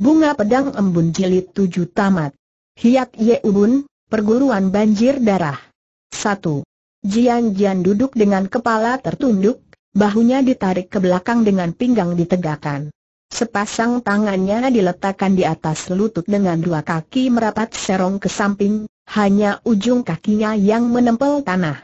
Bunga Pedang Embun Jilid tujuh Tamat. Hiat Ye Ubun, Perguruan Banjir Darah. satu Jian Jian duduk dengan kepala tertunduk, bahunya ditarik ke belakang dengan pinggang ditegakkan. Sepasang tangannya diletakkan di atas lutut dengan dua kaki merapat serong ke samping, hanya ujung kakinya yang menempel tanah.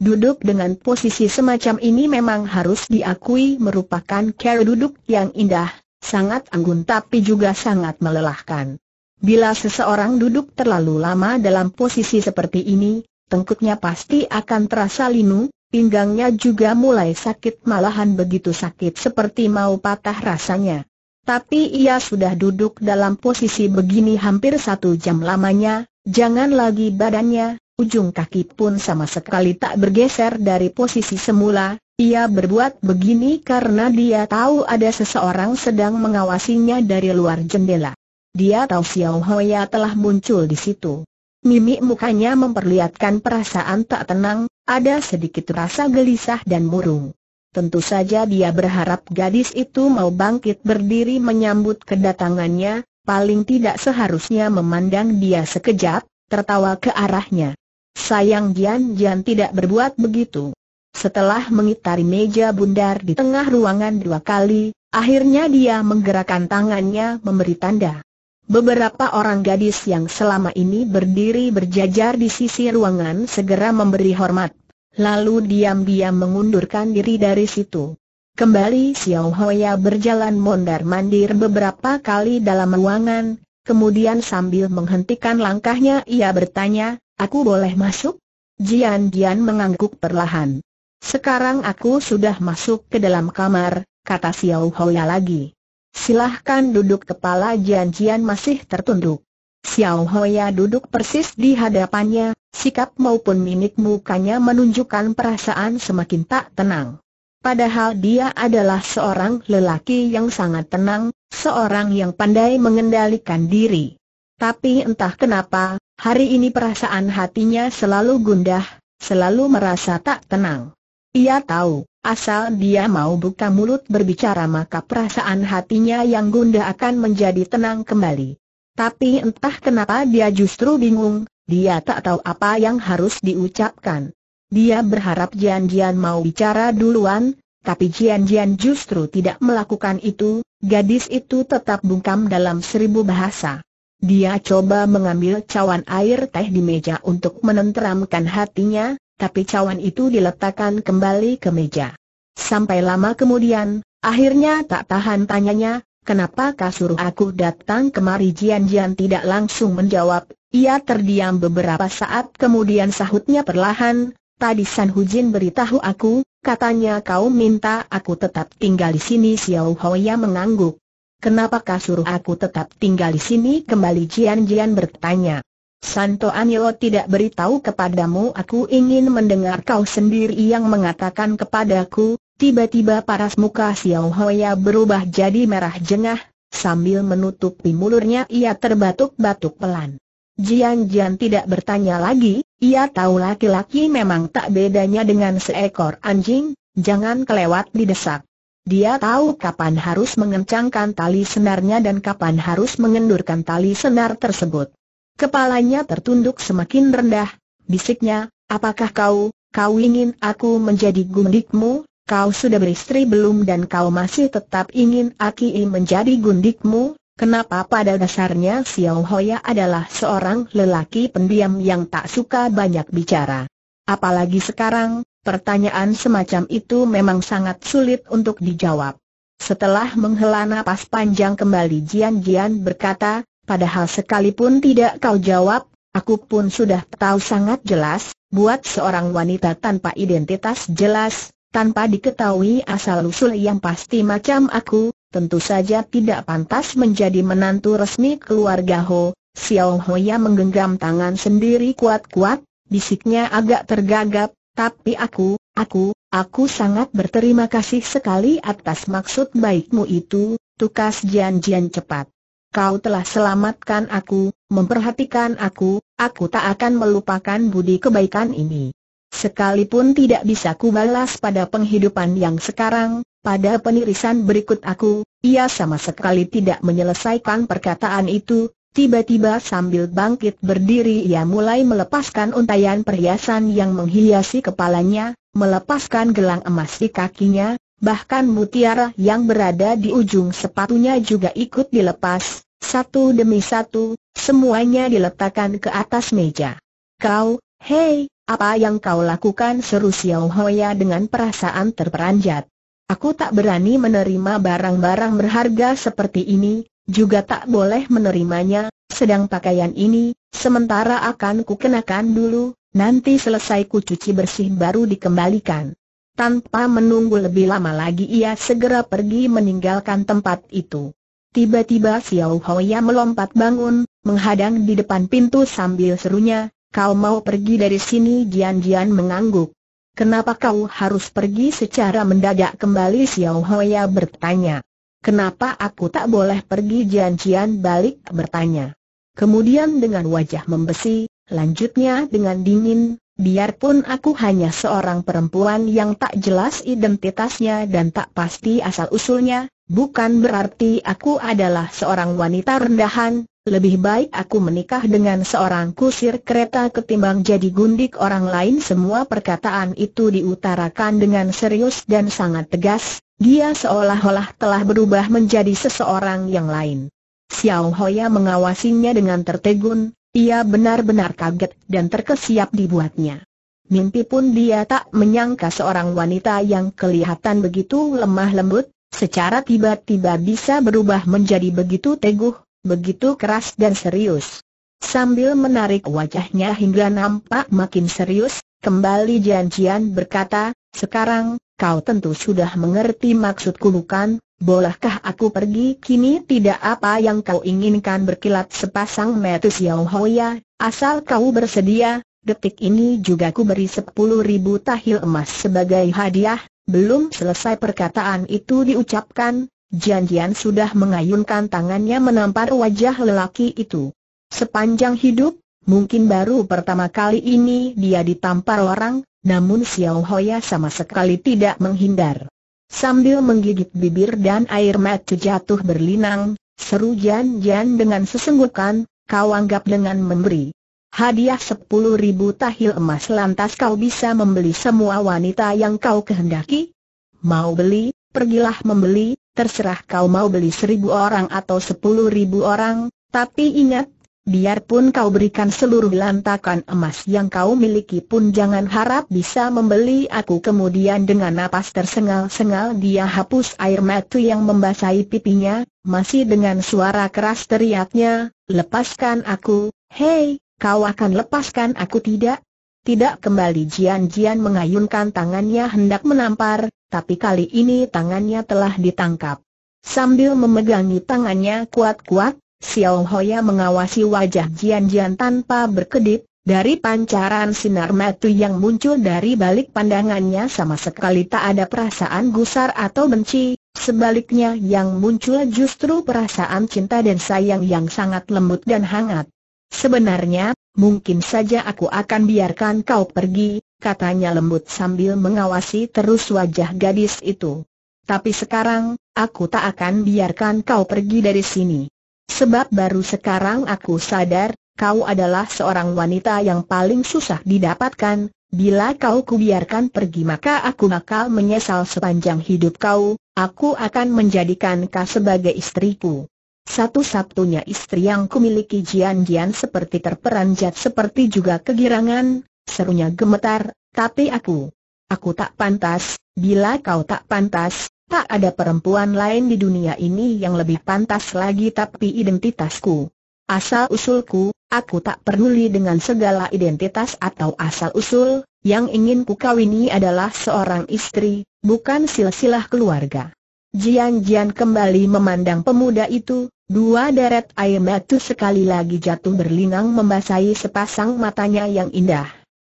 Duduk dengan posisi semacam ini memang harus diakui merupakan cara duduk yang indah, sangat anggun tapi juga sangat melelahkan. Bila seseorang duduk terlalu lama dalam posisi seperti ini, tengkuknya pasti akan terasa linu, pinggangnya juga mulai sakit malahan begitu sakit seperti mau patah rasanya. Tapi ia sudah duduk dalam posisi begini hampir satu jam lamanya, jangan lagi badannya, ujung kaki pun sama sekali tak bergeser dari posisi semula, ia berbuat begini karena dia tahu ada seseorang sedang mengawasinya dari luar jendela. Dia tahu Xiao Hoya telah muncul di situ. Mimik mukanya memperlihatkan perasaan tak tenang, ada sedikit rasa gelisah dan murung. Tentu saja dia berharap gadis itu mau bangkit berdiri menyambut kedatangannya, paling tidak seharusnya memandang dia sekejap, tertawa ke arahnya. Sayang Jian Jian tidak berbuat begitu. Setelah mengitari meja bundar di tengah ruangan dua kali, akhirnya dia menggerakkan tangannya memberi tanda. Beberapa orang gadis yang selama ini berdiri berjajar di sisi ruangan segera memberi hormat. Lalu diam-diam mengundurkan diri dari situ. Kembali Xiao Hoya berjalan mondar-mandir beberapa kali dalam ruangan, kemudian sambil menghentikan langkahnya ia bertanya, aku boleh masuk? Jian Jian mengangguk perlahan. Sekarang aku sudah masuk ke dalam kamar, kata Xiao Hoya lagi. Silahkan duduk kepala Jian Jian masih tertunduk. Xiao Hoya duduk persis di hadapannya, sikap maupun mimik mukanya menunjukkan perasaan semakin tak tenang. Padahal dia adalah seorang lelaki yang sangat tenang, seorang yang pandai mengendalikan diri. Tapi entah kenapa, hari ini perasaan hatinya selalu gundah, selalu merasa tak tenang. Ia tahu, asal dia mau buka mulut berbicara maka perasaan hatinya yang gundah akan menjadi tenang kembali. Tapi entah kenapa dia justru bingung, dia tak tahu apa yang harus diucapkan. Dia berharap Jian Jian mau bicara duluan, tapi Jian Jian justru tidak melakukan itu, gadis itu tetap bungkam dalam seribu bahasa. Dia coba mengambil cawan air teh di meja untuk menenteramkan hatinya, tapi cawan itu diletakkan kembali ke meja. Sampai lama kemudian, akhirnya tak tahan tanyanya, kenapa suruh aku datang kemari Jian Jian tidak langsung menjawab, ia terdiam beberapa saat kemudian sahutnya perlahan, tadi San Hujin beritahu aku, katanya kau minta aku tetap tinggal di sini Xiao Hoya mengangguk. Kenapa suruh aku tetap tinggal di sini kembali Jian Jian bertanya. Santo Anilo tidak beritahu kepadamu aku ingin mendengar kau sendiri yang mengatakan kepadaku, tiba-tiba paras muka Xiao Hoya berubah jadi merah jengah, sambil menutupi mulurnya ia terbatuk-batuk pelan. Jian Jian tidak bertanya lagi, ia tahu laki-laki memang tak bedanya dengan seekor anjing, jangan kelewat didesak. Dia tahu kapan harus mengencangkan tali senarnya dan kapan harus mengendurkan tali senar tersebut. Kepalanya tertunduk semakin rendah, bisiknya, apakah kau, kau ingin aku menjadi gundikmu? Kau sudah beristri belum dan kau masih tetap ingin Aki menjadi gundikmu? Kenapa pada dasarnya Xiao Hoya adalah seorang lelaki pendiam yang tak suka banyak bicara? Apalagi sekarang, pertanyaan semacam itu memang sangat sulit untuk dijawab. Setelah menghela napas panjang kembali Jian Jian berkata, Padahal sekalipun tidak kau jawab, aku pun sudah tahu sangat jelas, buat seorang wanita tanpa identitas jelas, tanpa diketahui asal-usul yang pasti macam aku, tentu saja tidak pantas menjadi menantu resmi keluarga Ho. Xiao Hoya menggenggam tangan sendiri kuat-kuat, bisiknya agak tergagap, tapi aku, aku, aku sangat berterima kasih sekali atas maksud baikmu itu, tukas Jian Jian cepat kau telah selamatkan aku, memperhatikan aku, aku tak akan melupakan budi kebaikan ini. Sekalipun tidak bisa kubalas pada penghidupan yang sekarang, pada penirisan berikut aku, ia sama sekali tidak menyelesaikan perkataan itu, tiba-tiba sambil bangkit berdiri ia mulai melepaskan untayan perhiasan yang menghiasi kepalanya, melepaskan gelang emas di kakinya, bahkan mutiara yang berada di ujung sepatunya juga ikut dilepas, satu demi satu, semuanya diletakkan ke atas meja. Kau, hei, apa yang kau lakukan seru Xiao Hoya dengan perasaan terperanjat. Aku tak berani menerima barang-barang berharga seperti ini, juga tak boleh menerimanya, sedang pakaian ini, sementara akan kukenakan dulu, nanti selesai kucuci bersih baru dikembalikan. Tanpa menunggu lebih lama lagi ia segera pergi meninggalkan tempat itu. Tiba-tiba Xiao Hoya melompat bangun, menghadang di depan pintu sambil serunya, kau mau pergi dari sini Jian Jian mengangguk. Kenapa kau harus pergi secara mendadak kembali Xiao Hoya bertanya. Kenapa aku tak boleh pergi Jian Jian balik bertanya. Kemudian dengan wajah membesi, lanjutnya dengan dingin, biarpun aku hanya seorang perempuan yang tak jelas identitasnya dan tak pasti asal-usulnya, bukan berarti aku adalah seorang wanita rendahan, lebih baik aku menikah dengan seorang kusir kereta ketimbang jadi gundik orang lain semua perkataan itu diutarakan dengan serius dan sangat tegas, dia seolah-olah telah berubah menjadi seseorang yang lain. Xiao Hoya mengawasinya dengan tertegun, ia benar-benar kaget dan terkesiap dibuatnya. Mimpi pun dia tak menyangka seorang wanita yang kelihatan begitu lemah lembut, secara tiba-tiba bisa berubah menjadi begitu teguh, begitu keras dan serius. Sambil menarik wajahnya hingga nampak makin serius, kembali Jian Jian berkata, sekarang, kau tentu sudah mengerti maksudku bukan? Bolehkah aku pergi? Kini tidak apa yang kau inginkan berkilat sepasang metus Xiao Hoya, asal kau bersedia, detik ini juga ku beri sepuluh ribu tahil emas sebagai hadiah, belum selesai perkataan itu diucapkan, Janjian sudah mengayunkan tangannya menampar wajah lelaki itu. Sepanjang hidup, mungkin baru pertama kali ini dia ditampar orang, namun Xiao Hoya sama sekali tidak menghindar. Sambil menggigit bibir dan air mata jatuh berlinang, seru Jan Jan dengan sesenggukan, kau anggap dengan memberi hadiah sepuluh ribu tahil emas lantas kau bisa membeli semua wanita yang kau kehendaki? Mau beli, pergilah membeli, terserah kau mau beli seribu orang atau sepuluh ribu orang, tapi ingat, biarpun kau berikan seluruh lantakan emas yang kau miliki pun jangan harap bisa membeli aku Kemudian dengan napas tersengal-sengal dia hapus air mata yang membasahi pipinya, masih dengan suara keras teriaknya, lepaskan aku, hei, kau akan lepaskan aku tidak? Tidak kembali Jian-Jian mengayunkan tangannya hendak menampar, tapi kali ini tangannya telah ditangkap. Sambil memegangi tangannya kuat-kuat, Xiao Hoya mengawasi wajah Jian Jian tanpa berkedip, dari pancaran sinar mata yang muncul dari balik pandangannya sama sekali tak ada perasaan gusar atau benci, sebaliknya yang muncul justru perasaan cinta dan sayang yang sangat lembut dan hangat. Sebenarnya, mungkin saja aku akan biarkan kau pergi, katanya lembut sambil mengawasi terus wajah gadis itu. Tapi sekarang, aku tak akan biarkan kau pergi dari sini. Sebab baru sekarang aku sadar, kau adalah seorang wanita yang paling susah didapatkan, bila kau kubiarkan pergi maka aku bakal menyesal sepanjang hidup kau, aku akan menjadikan kau sebagai istriku. Satu-satunya istri yang kumiliki Jian Jian seperti terperanjat seperti juga kegirangan, serunya gemetar, tapi aku, aku tak pantas, bila kau tak pantas, Tak ada perempuan lain di dunia ini yang lebih pantas lagi tapi identitasku. Asal-usulku, aku tak peduli dengan segala identitas atau asal-usul, yang ingin ku kawini adalah seorang istri, bukan silsilah keluarga. Jian-jian kembali memandang pemuda itu, dua deret air mata sekali lagi jatuh berlinang membasahi sepasang matanya yang indah.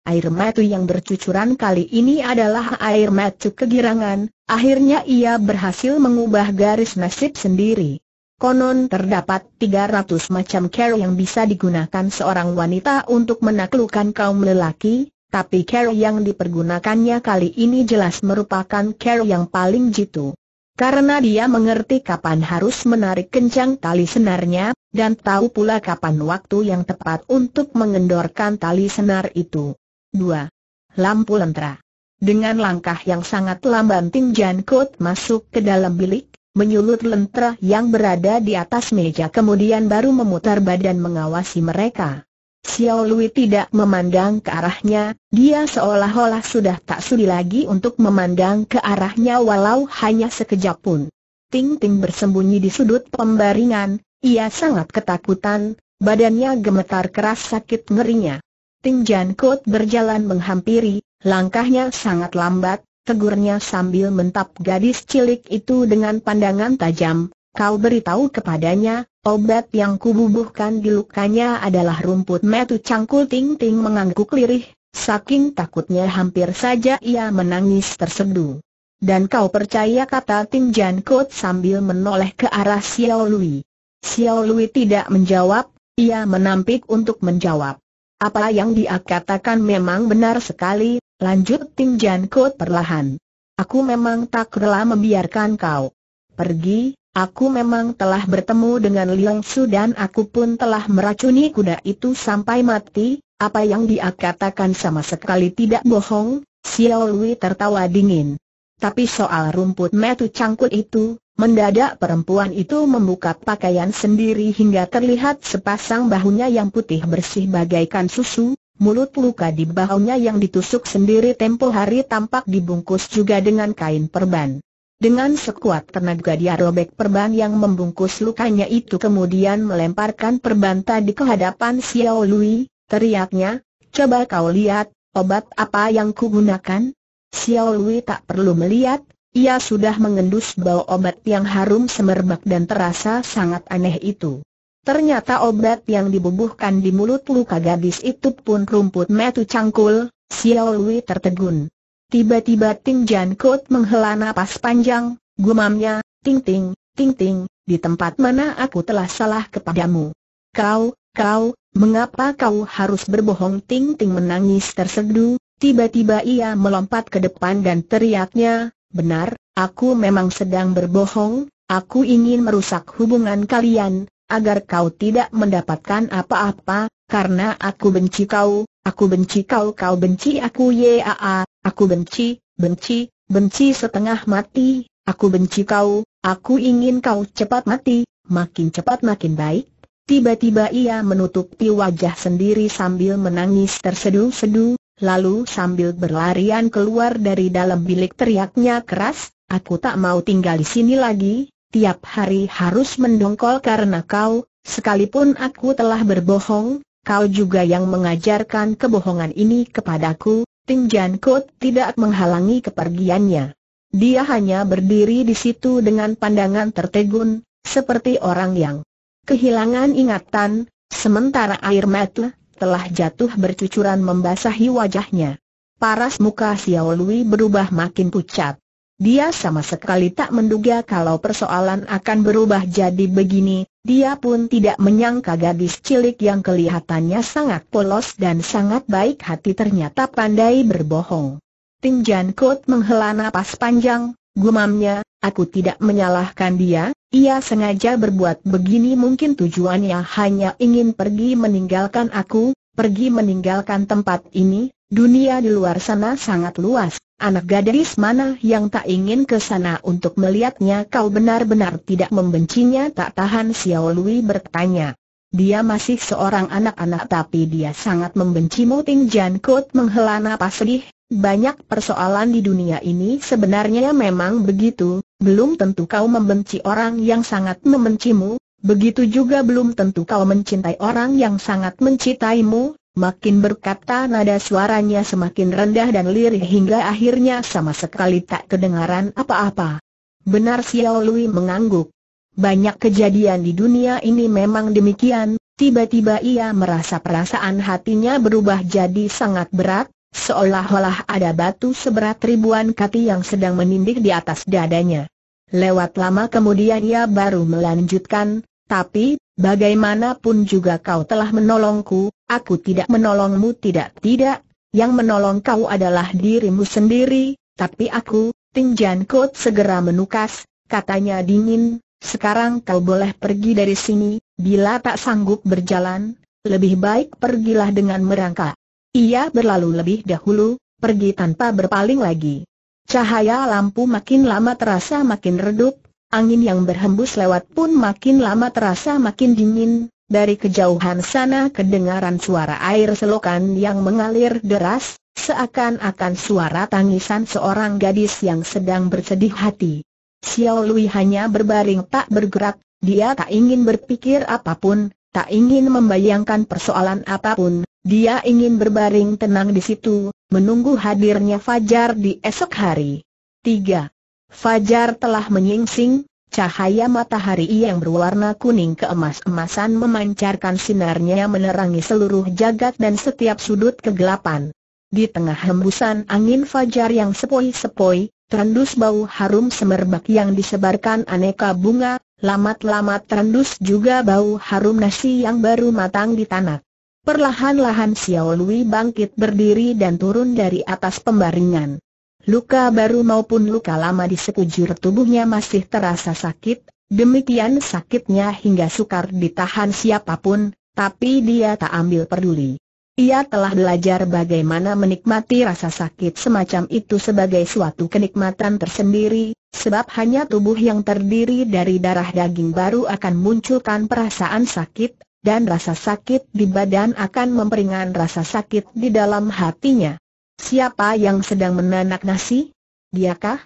Air mata yang bercucuran kali ini adalah air mata kegirangan, akhirnya ia berhasil mengubah garis nasib sendiri. Konon terdapat 300 macam care yang bisa digunakan seorang wanita untuk menaklukkan kaum lelaki, tapi care yang dipergunakannya kali ini jelas merupakan care yang paling jitu. Karena dia mengerti kapan harus menarik kencang tali senarnya, dan tahu pula kapan waktu yang tepat untuk mengendorkan tali senar itu. 2. Lampu lentera. Dengan langkah yang sangat lamban Ting Jan Kut masuk ke dalam bilik, menyulut lentera yang berada di atas meja kemudian baru memutar badan mengawasi mereka. Xiao Lui tidak memandang ke arahnya, dia seolah-olah sudah tak sudi lagi untuk memandang ke arahnya walau hanya sekejap pun. Ting Ting bersembunyi di sudut pembaringan, ia sangat ketakutan, badannya gemetar keras sakit ngerinya. Tinjan Kut berjalan menghampiri, langkahnya sangat lambat, tegurnya sambil mentap gadis cilik itu dengan pandangan tajam, kau beritahu kepadanya, obat yang kububuhkan di lukanya adalah rumput metu cangkul ting ting mengangguk lirih, saking takutnya hampir saja ia menangis tersendu. Dan kau percaya kata Ting Jan sambil menoleh ke arah Xiao Lui. Xiao Lui tidak menjawab, ia menampik untuk menjawab. Apa yang dia katakan memang benar sekali, lanjut Ting Jan Ko perlahan. Aku memang tak rela membiarkan kau pergi, aku memang telah bertemu dengan Liang Su dan aku pun telah meracuni kuda itu sampai mati, apa yang dia katakan sama sekali tidak bohong, Xiao Lui tertawa dingin. Tapi soal rumput metu cangkut itu, Mendadak perempuan itu membuka pakaian sendiri hingga terlihat sepasang bahunya yang putih bersih bagaikan susu, mulut luka di bahunya yang ditusuk sendiri tempo hari tampak dibungkus juga dengan kain perban. Dengan sekuat tenaga dia robek perban yang membungkus lukanya itu kemudian melemparkan perban tadi ke hadapan Xiao Lui, teriaknya, coba kau lihat, obat apa yang kugunakan? Xiao Lui tak perlu melihat, ia sudah mengendus bau obat yang harum semerbak dan terasa sangat aneh itu. Ternyata obat yang dibubuhkan di mulut luka gadis itu pun rumput metu cangkul, Xiao Lui tertegun. Tiba-tiba Ting Jan Kut menghela napas panjang, gumamnya, Ting Ting, Ting Ting, di tempat mana aku telah salah kepadamu. Kau, kau, mengapa kau harus berbohong Ting Ting menangis tersedu, tiba-tiba ia melompat ke depan dan teriaknya, Benar, aku memang sedang berbohong, aku ingin merusak hubungan kalian, agar kau tidak mendapatkan apa-apa, karena aku benci kau, aku benci kau kau benci aku yaa, aku benci, benci, benci setengah mati, aku benci kau, aku ingin kau cepat mati, makin cepat makin baik. Tiba-tiba ia menutupi wajah sendiri sambil menangis tersedu-sedu, Lalu sambil berlarian keluar dari dalam bilik teriaknya keras, aku tak mau tinggal di sini lagi, tiap hari harus mendongkol karena kau, sekalipun aku telah berbohong, kau juga yang mengajarkan kebohongan ini kepadaku, Ting Jan tidak menghalangi kepergiannya. Dia hanya berdiri di situ dengan pandangan tertegun, seperti orang yang kehilangan ingatan, sementara air mata telah jatuh bercucuran membasahi wajahnya. Paras muka Xiao Lui berubah makin pucat. Dia sama sekali tak menduga kalau persoalan akan berubah jadi begini, dia pun tidak menyangka gadis cilik yang kelihatannya sangat polos dan sangat baik hati ternyata pandai berbohong. Tim Jan Kut menghela napas panjang, Gumamnya, aku tidak menyalahkan dia, ia sengaja berbuat begini mungkin tujuannya hanya ingin pergi meninggalkan aku, pergi meninggalkan tempat ini, dunia di luar sana sangat luas, anak gadis mana yang tak ingin ke sana untuk melihatnya kau benar-benar tidak membencinya tak tahan Xiao Lui bertanya. Dia masih seorang anak-anak tapi dia sangat membenci Ting Jan Kut menghela napas sedih, banyak persoalan di dunia ini sebenarnya memang begitu, belum tentu kau membenci orang yang sangat membencimu, begitu juga belum tentu kau mencintai orang yang sangat mencintaimu, makin berkata nada suaranya semakin rendah dan lirih hingga akhirnya sama sekali tak kedengaran apa-apa. Benar Xiao Lui mengangguk. Banyak kejadian di dunia ini memang demikian, tiba-tiba ia merasa perasaan hatinya berubah jadi sangat berat, Seolah-olah ada batu seberat ribuan kati yang sedang menindik di atas dadanya. Lewat lama kemudian ia baru melanjutkan, tapi, bagaimanapun juga kau telah menolongku, aku tidak menolongmu tidak-tidak, yang menolong kau adalah dirimu sendiri, tapi aku, Jan Kot segera menukas, katanya dingin, sekarang kau boleh pergi dari sini, bila tak sanggup berjalan, lebih baik pergilah dengan merangkak. Ia berlalu lebih dahulu, pergi tanpa berpaling lagi. Cahaya lampu makin lama terasa makin redup, angin yang berhembus lewat pun makin lama terasa makin dingin, dari kejauhan sana kedengaran suara air selokan yang mengalir deras, seakan-akan suara tangisan seorang gadis yang sedang bersedih hati. Xiao Lui hanya berbaring tak bergerak, dia tak ingin berpikir apapun, tak ingin membayangkan persoalan apapun, dia ingin berbaring tenang di situ, menunggu hadirnya Fajar di esok hari. 3. Fajar telah menyingsing, cahaya matahari yang berwarna kuning keemas-emasan memancarkan sinarnya menerangi seluruh jagat dan setiap sudut kegelapan. Di tengah hembusan angin fajar yang sepoi-sepoi, terendus bau harum semerbak yang disebarkan aneka bunga, lamat-lamat terendus juga bau harum nasi yang baru matang di tanah. Perlahan-lahan Xiao Lui bangkit berdiri dan turun dari atas pembaringan. Luka baru maupun luka lama di sekujur tubuhnya masih terasa sakit, demikian sakitnya hingga sukar ditahan siapapun, tapi dia tak ambil peduli. Ia telah belajar bagaimana menikmati rasa sakit semacam itu sebagai suatu kenikmatan tersendiri, sebab hanya tubuh yang terdiri dari darah daging baru akan munculkan perasaan sakit, dan rasa sakit di badan akan memperingan rasa sakit di dalam hatinya. Siapa yang sedang menanak nasi? Diakah?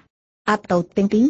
Atau Ting Ting?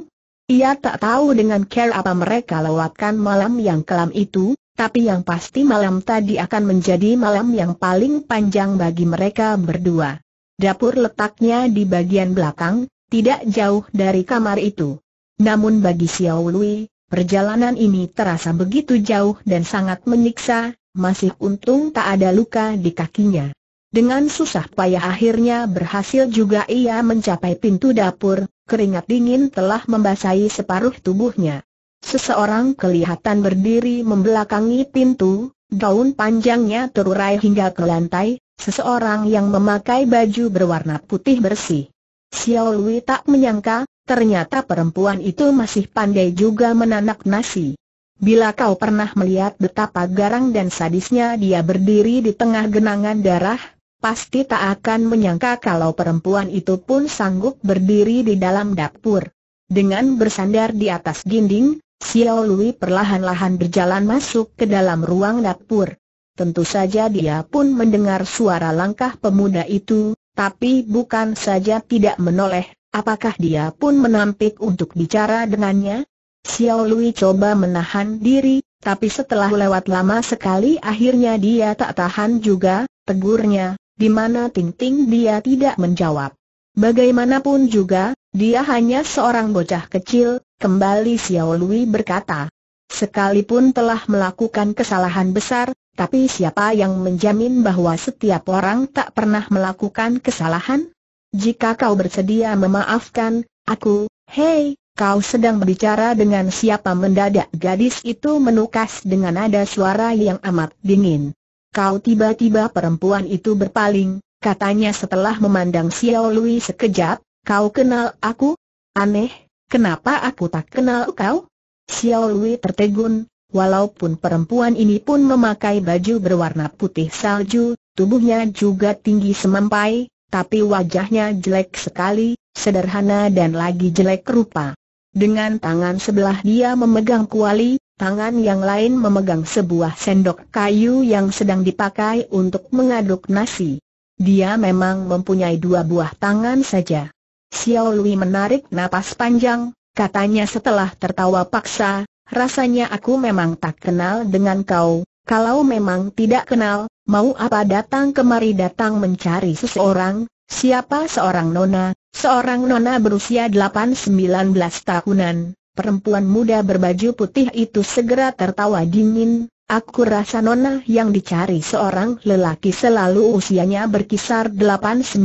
Ia tak tahu dengan care apa mereka lewatkan malam yang kelam itu, tapi yang pasti malam tadi akan menjadi malam yang paling panjang bagi mereka berdua. Dapur letaknya di bagian belakang, tidak jauh dari kamar itu. Namun bagi Xiao Lui, Perjalanan ini terasa begitu jauh dan sangat menyiksa, masih untung tak ada luka di kakinya. Dengan susah payah akhirnya berhasil juga ia mencapai pintu dapur, keringat dingin telah membasahi separuh tubuhnya. Seseorang kelihatan berdiri membelakangi pintu, gaun panjangnya terurai hingga ke lantai, seseorang yang memakai baju berwarna putih bersih. Xiao Lui tak menyangka, Ternyata perempuan itu masih pandai juga menanak nasi. Bila kau pernah melihat betapa garang dan sadisnya dia berdiri di tengah genangan darah, pasti tak akan menyangka kalau perempuan itu pun sanggup berdiri di dalam dapur. Dengan bersandar di atas dinding, Xiao Lui perlahan-lahan berjalan masuk ke dalam ruang dapur. Tentu saja dia pun mendengar suara langkah pemuda itu, tapi bukan saja tidak menoleh, Apakah dia pun menampik untuk bicara dengannya? Xiao Lui coba menahan diri, tapi setelah lewat lama sekali akhirnya dia tak tahan juga, tegurnya, di mana ting-ting dia tidak menjawab. Bagaimanapun juga, dia hanya seorang bocah kecil, kembali Xiao Lui berkata. Sekalipun telah melakukan kesalahan besar, tapi siapa yang menjamin bahwa setiap orang tak pernah melakukan kesalahan? jika kau bersedia memaafkan, aku, hei, kau sedang berbicara dengan siapa mendadak gadis itu menukas dengan nada suara yang amat dingin. Kau tiba-tiba perempuan itu berpaling, katanya setelah memandang Xiao Lui sekejap, kau kenal aku? Aneh, kenapa aku tak kenal kau? Xiao Lui tertegun, walaupun perempuan ini pun memakai baju berwarna putih salju, tubuhnya juga tinggi semampai, tapi wajahnya jelek sekali, sederhana dan lagi jelek rupa. Dengan tangan sebelah dia memegang kuali, tangan yang lain memegang sebuah sendok kayu yang sedang dipakai untuk mengaduk nasi. Dia memang mempunyai dua buah tangan saja. Xiao Lui menarik napas panjang, katanya setelah tertawa paksa, rasanya aku memang tak kenal dengan kau, kalau memang tidak kenal, mau apa datang kemari datang mencari seseorang, siapa seorang nona, seorang nona berusia 8-19 tahunan, perempuan muda berbaju putih itu segera tertawa dingin, aku rasa nona yang dicari seorang lelaki selalu usianya berkisar 8-19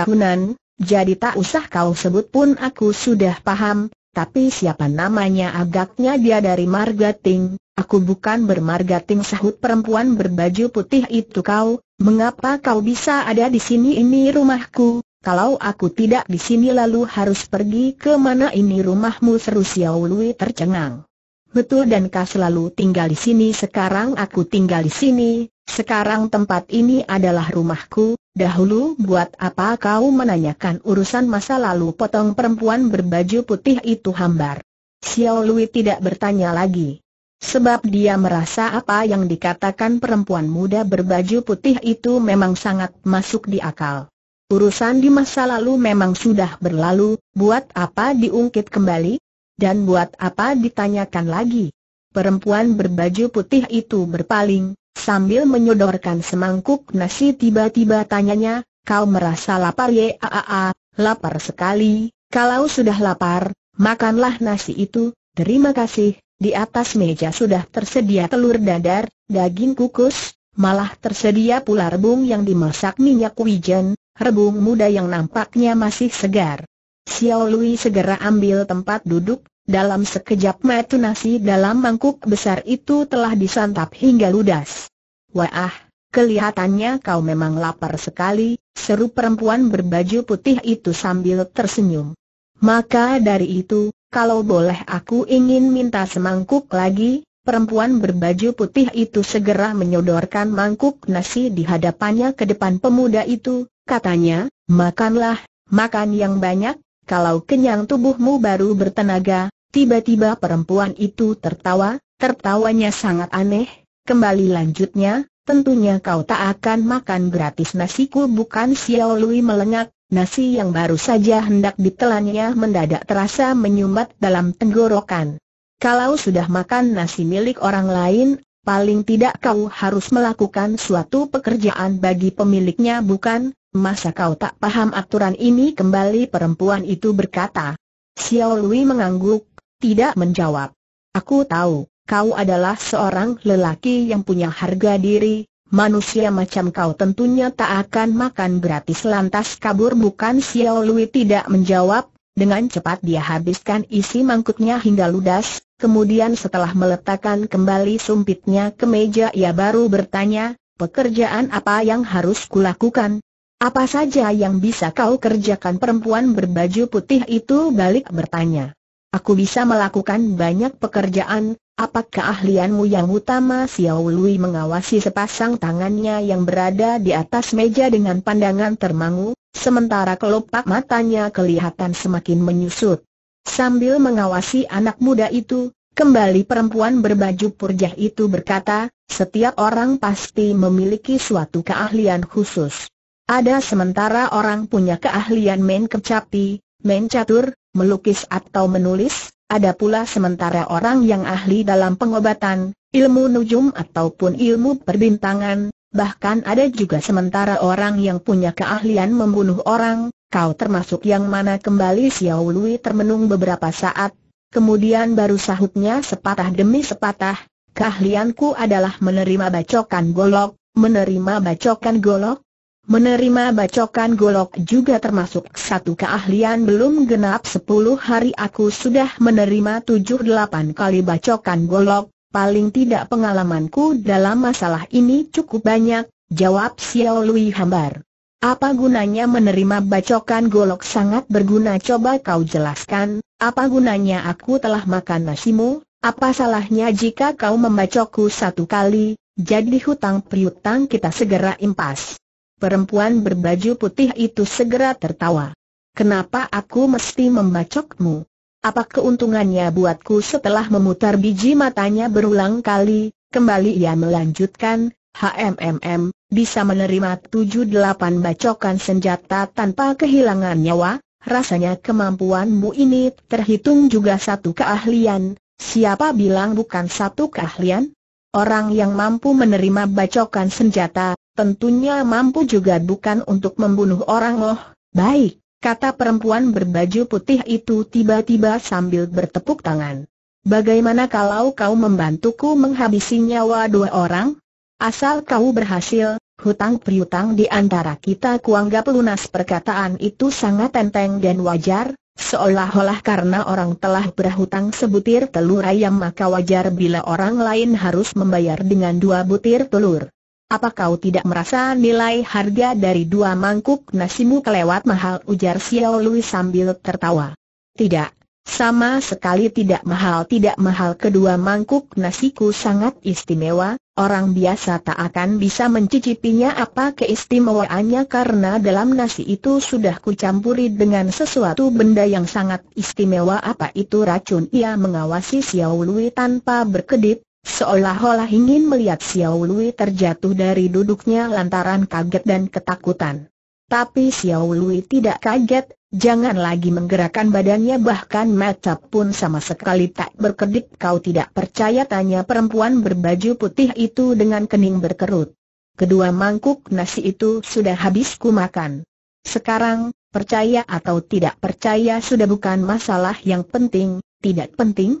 tahunan, jadi tak usah kau sebut pun aku sudah paham, tapi siapa namanya agaknya dia dari Margating, Aku bukan bermarga Ting sahut perempuan berbaju putih itu kau, mengapa kau bisa ada di sini ini rumahku, kalau aku tidak di sini lalu harus pergi ke mana ini rumahmu seru Xiao Lui tercengang. Betul dan kau selalu tinggal di sini sekarang aku tinggal di sini, sekarang tempat ini adalah rumahku, dahulu buat apa kau menanyakan urusan masa lalu potong perempuan berbaju putih itu hambar. Xiao Lui tidak bertanya lagi. Sebab dia merasa apa yang dikatakan perempuan muda berbaju putih itu memang sangat masuk di akal. Urusan di masa lalu memang sudah berlalu, buat apa diungkit kembali? Dan buat apa ditanyakan lagi? Perempuan berbaju putih itu berpaling, sambil menyodorkan semangkuk nasi tiba-tiba tanyanya, kau merasa lapar ya? Aa, lapar sekali, kalau sudah lapar, makanlah nasi itu, terima kasih, di atas meja sudah tersedia telur dadar, daging kukus, malah tersedia pula rebung yang dimasak minyak wijen, rebung muda yang nampaknya masih segar. Xiao Lui segera ambil tempat duduk, dalam sekejap mata nasi dalam mangkuk besar itu telah disantap hingga ludas. Wah, kelihatannya kau memang lapar sekali, seru perempuan berbaju putih itu sambil tersenyum. Maka dari itu, kalau boleh aku ingin minta semangkuk lagi, perempuan berbaju putih itu segera menyodorkan mangkuk nasi di hadapannya ke depan pemuda itu, katanya, makanlah, makan yang banyak, kalau kenyang tubuhmu baru bertenaga, tiba-tiba perempuan itu tertawa, tertawanya sangat aneh, kembali lanjutnya, tentunya kau tak akan makan gratis nasiku bukan Xiao Lui melengak, nasi yang baru saja hendak ditelannya mendadak terasa menyumbat dalam tenggorokan. Kalau sudah makan nasi milik orang lain, paling tidak kau harus melakukan suatu pekerjaan bagi pemiliknya bukan? Masa kau tak paham aturan ini kembali perempuan itu berkata. Xiao Lui mengangguk, tidak menjawab. Aku tahu, kau adalah seorang lelaki yang punya harga diri, Manusia macam kau tentunya tak akan makan gratis lantas kabur bukan Xiao Lui tidak menjawab, dengan cepat dia habiskan isi mangkuknya hingga ludas, kemudian setelah meletakkan kembali sumpitnya ke meja ia baru bertanya, pekerjaan apa yang harus kulakukan? Apa saja yang bisa kau kerjakan perempuan berbaju putih itu balik bertanya. Aku bisa melakukan banyak pekerjaan, apa keahlianmu yang utama Xiao Lui mengawasi sepasang tangannya yang berada di atas meja dengan pandangan termangu, sementara kelopak matanya kelihatan semakin menyusut. Sambil mengawasi anak muda itu, kembali perempuan berbaju purjah itu berkata, setiap orang pasti memiliki suatu keahlian khusus. Ada sementara orang punya keahlian main kecapi, main catur, melukis atau menulis, ada pula sementara orang yang ahli dalam pengobatan, ilmu nujum ataupun ilmu perbintangan, bahkan ada juga sementara orang yang punya keahlian membunuh orang, kau termasuk yang mana kembali Xiao Lui termenung beberapa saat, kemudian baru sahutnya sepatah demi sepatah, keahlianku adalah menerima bacokan golok, menerima bacokan golok, Menerima bacokan golok juga termasuk satu keahlian belum genap sepuluh hari aku sudah menerima tujuh delapan kali bacokan golok, paling tidak pengalamanku dalam masalah ini cukup banyak, jawab Xiao Lui hambar. Apa gunanya menerima bacokan golok sangat berguna coba kau jelaskan, apa gunanya aku telah makan nasimu, apa salahnya jika kau membacokku satu kali, jadi hutang priutang kita segera impas. Perempuan berbaju putih itu segera tertawa. Kenapa aku mesti membacokmu? Apa keuntungannya buatku setelah memutar biji matanya berulang kali? Kembali ia melanjutkan, HMMM, bisa menerima tujuh delapan bacokan senjata tanpa kehilangan nyawa, rasanya kemampuanmu ini terhitung juga satu keahlian, siapa bilang bukan satu keahlian? Orang yang mampu menerima bacokan senjata, tentunya mampu juga bukan untuk membunuh orang loh. baik, kata perempuan berbaju putih itu tiba-tiba sambil bertepuk tangan. Bagaimana kalau kau membantuku menghabisi nyawa dua orang? Asal kau berhasil, hutang priutang di antara kita kuanggap lunas perkataan itu sangat enteng dan wajar, seolah-olah karena orang telah berhutang sebutir telur ayam maka wajar bila orang lain harus membayar dengan dua butir telur. Apa kau tidak merasa nilai harga dari dua mangkuk nasimu kelewat mahal ujar Xiao Lui sambil tertawa? Tidak, sama sekali tidak mahal tidak mahal kedua mangkuk nasiku sangat istimewa, orang biasa tak akan bisa mencicipinya apa keistimewaannya karena dalam nasi itu sudah kucampuri dengan sesuatu benda yang sangat istimewa apa itu racun ia mengawasi Xiao Lui tanpa berkedip, Seolah-olah ingin melihat Xiao Lui terjatuh dari duduknya lantaran kaget dan ketakutan. Tapi Xiao Lui tidak kaget, jangan lagi menggerakkan badannya bahkan mata pun sama sekali tak berkedip. Kau tidak percaya tanya perempuan berbaju putih itu dengan kening berkerut. Kedua mangkuk nasi itu sudah habis ku makan. Sekarang, percaya atau tidak percaya sudah bukan masalah yang penting, tidak penting,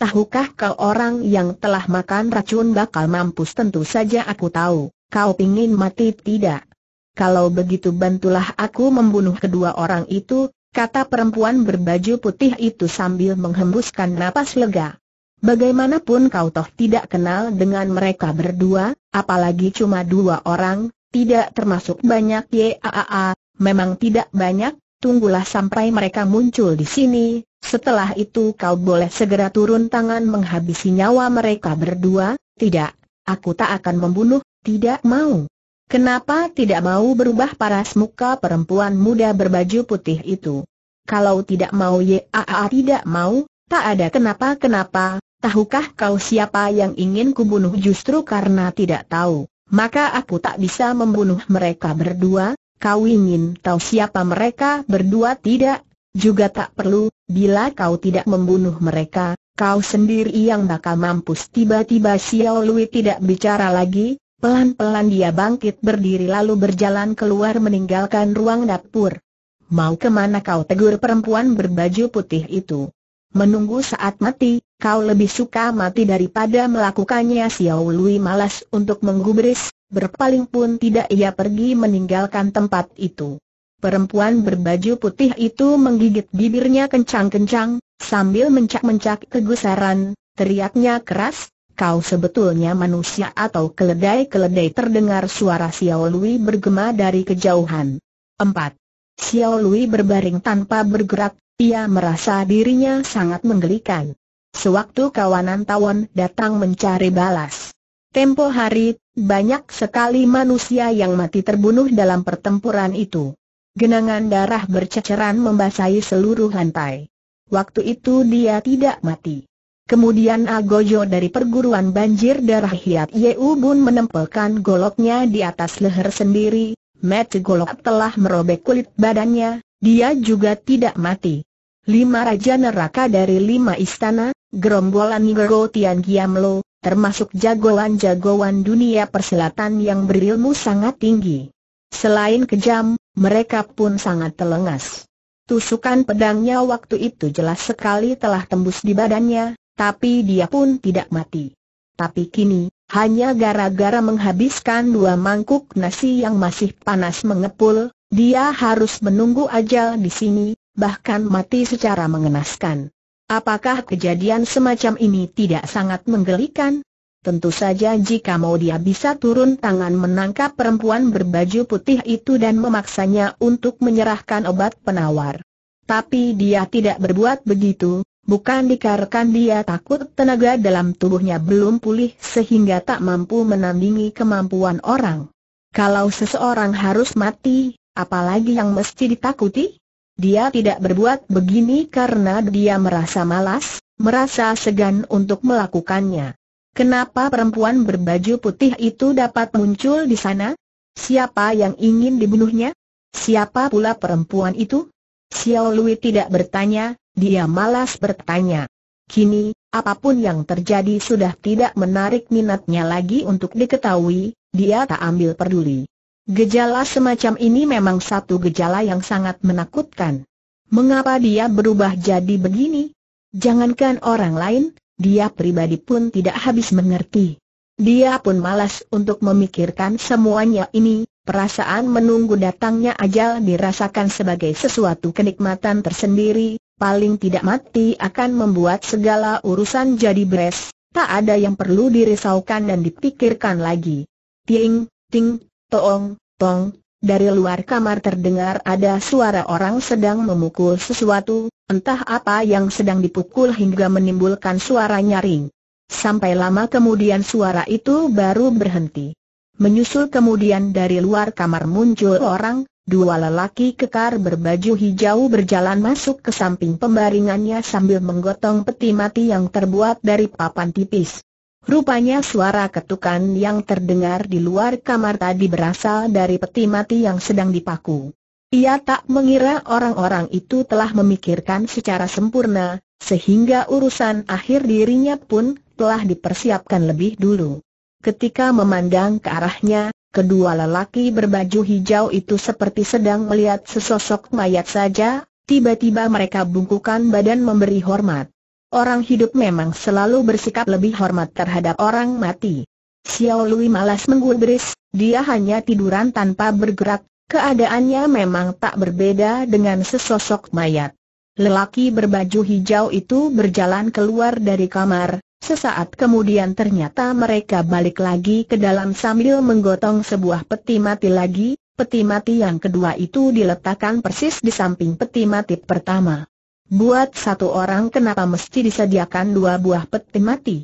Tahukah kau orang yang telah makan racun bakal mampus tentu saja aku tahu, kau ingin mati tidak? Kalau begitu bantulah aku membunuh kedua orang itu, kata perempuan berbaju putih itu sambil menghembuskan napas lega. Bagaimanapun kau toh tidak kenal dengan mereka berdua, apalagi cuma dua orang, tidak termasuk banyak YAAA, memang tidak banyak, tunggulah sampai mereka muncul di sini, setelah itu kau boleh segera turun tangan menghabisi nyawa mereka berdua, tidak, aku tak akan membunuh, tidak mau. Kenapa tidak mau berubah paras muka perempuan muda berbaju putih itu? Kalau tidak mau ya tidak mau, tak ada kenapa-kenapa, tahukah kau siapa yang ingin kubunuh justru karena tidak tahu, maka aku tak bisa membunuh mereka berdua, kau ingin tahu siapa mereka berdua tidak, juga tak perlu, Bila kau tidak membunuh mereka, kau sendiri yang bakal mampus Tiba-tiba Xiao Lui tidak bicara lagi, pelan-pelan dia bangkit berdiri lalu berjalan keluar meninggalkan ruang dapur Mau kemana kau tegur perempuan berbaju putih itu? Menunggu saat mati, kau lebih suka mati daripada melakukannya Xiao Lui malas untuk menggubris, berpaling pun tidak ia pergi meninggalkan tempat itu Perempuan berbaju putih itu menggigit bibirnya kencang-kencang, sambil mencak-mencak kegusaran, teriaknya keras, kau sebetulnya manusia atau keledai-keledai terdengar suara Xiao Lui bergema dari kejauhan. 4. Xiao Lui berbaring tanpa bergerak, ia merasa dirinya sangat menggelikan. Sewaktu kawanan tawon datang mencari balas. Tempo hari, banyak sekali manusia yang mati terbunuh dalam pertempuran itu. Genangan darah berceceran membasahi seluruh lantai. Waktu itu dia tidak mati. Kemudian Agojo dari perguruan banjir darah Hiat Yeu Bun menempelkan goloknya di atas leher sendiri, met golok telah merobek kulit badannya, dia juga tidak mati. Lima raja neraka dari lima istana, gerombolan Gero Tian Lo, termasuk jagoan-jagoan dunia persilatan yang berilmu sangat tinggi. Selain kejam, mereka pun sangat telengas. Tusukan pedangnya waktu itu jelas sekali telah tembus di badannya, tapi dia pun tidak mati. Tapi kini, hanya gara-gara menghabiskan dua mangkuk nasi yang masih panas mengepul, dia harus menunggu ajal di sini, bahkan mati secara mengenaskan. Apakah kejadian semacam ini tidak sangat menggelikan? Tentu saja jika mau dia bisa turun tangan menangkap perempuan berbaju putih itu dan memaksanya untuk menyerahkan obat penawar. Tapi dia tidak berbuat begitu, bukan dikarenakan dia takut tenaga dalam tubuhnya belum pulih sehingga tak mampu menandingi kemampuan orang. Kalau seseorang harus mati, apalagi yang mesti ditakuti? Dia tidak berbuat begini karena dia merasa malas, merasa segan untuk melakukannya. Kenapa perempuan berbaju putih itu dapat muncul di sana? Siapa yang ingin dibunuhnya? Siapa pula perempuan itu? Xiao Lui tidak bertanya, dia malas bertanya. Kini, apapun yang terjadi sudah tidak menarik minatnya lagi untuk diketahui, dia tak ambil peduli. Gejala semacam ini memang satu gejala yang sangat menakutkan. Mengapa dia berubah jadi begini? Jangankan orang lain, dia pribadi pun tidak habis mengerti. Dia pun malas untuk memikirkan semuanya ini, perasaan menunggu datangnya ajal dirasakan sebagai sesuatu kenikmatan tersendiri, paling tidak mati akan membuat segala urusan jadi beres, tak ada yang perlu dirisaukan dan dipikirkan lagi. Ting, ting, toong, tong, dari luar kamar terdengar ada suara orang sedang memukul sesuatu, Entah apa yang sedang dipukul hingga menimbulkan suara nyaring. Sampai lama kemudian suara itu baru berhenti. Menyusul kemudian dari luar kamar muncul orang, dua lelaki kekar berbaju hijau berjalan masuk ke samping pembaringannya sambil menggotong peti mati yang terbuat dari papan tipis. Rupanya suara ketukan yang terdengar di luar kamar tadi berasal dari peti mati yang sedang dipaku. Ia tak mengira orang-orang itu telah memikirkan secara sempurna, sehingga urusan akhir dirinya pun telah dipersiapkan lebih dulu. Ketika memandang ke arahnya, kedua lelaki berbaju hijau itu seperti sedang melihat sesosok mayat saja, tiba-tiba mereka bungkukan badan memberi hormat. Orang hidup memang selalu bersikap lebih hormat terhadap orang mati. Xiao Lui malas menggubris, dia hanya tiduran tanpa bergerak Keadaannya memang tak berbeda dengan sesosok mayat. Lelaki berbaju hijau itu berjalan keluar dari kamar, sesaat kemudian ternyata mereka balik lagi ke dalam sambil menggotong sebuah peti mati lagi, peti mati yang kedua itu diletakkan persis di samping peti mati pertama. Buat satu orang kenapa mesti disediakan dua buah peti mati?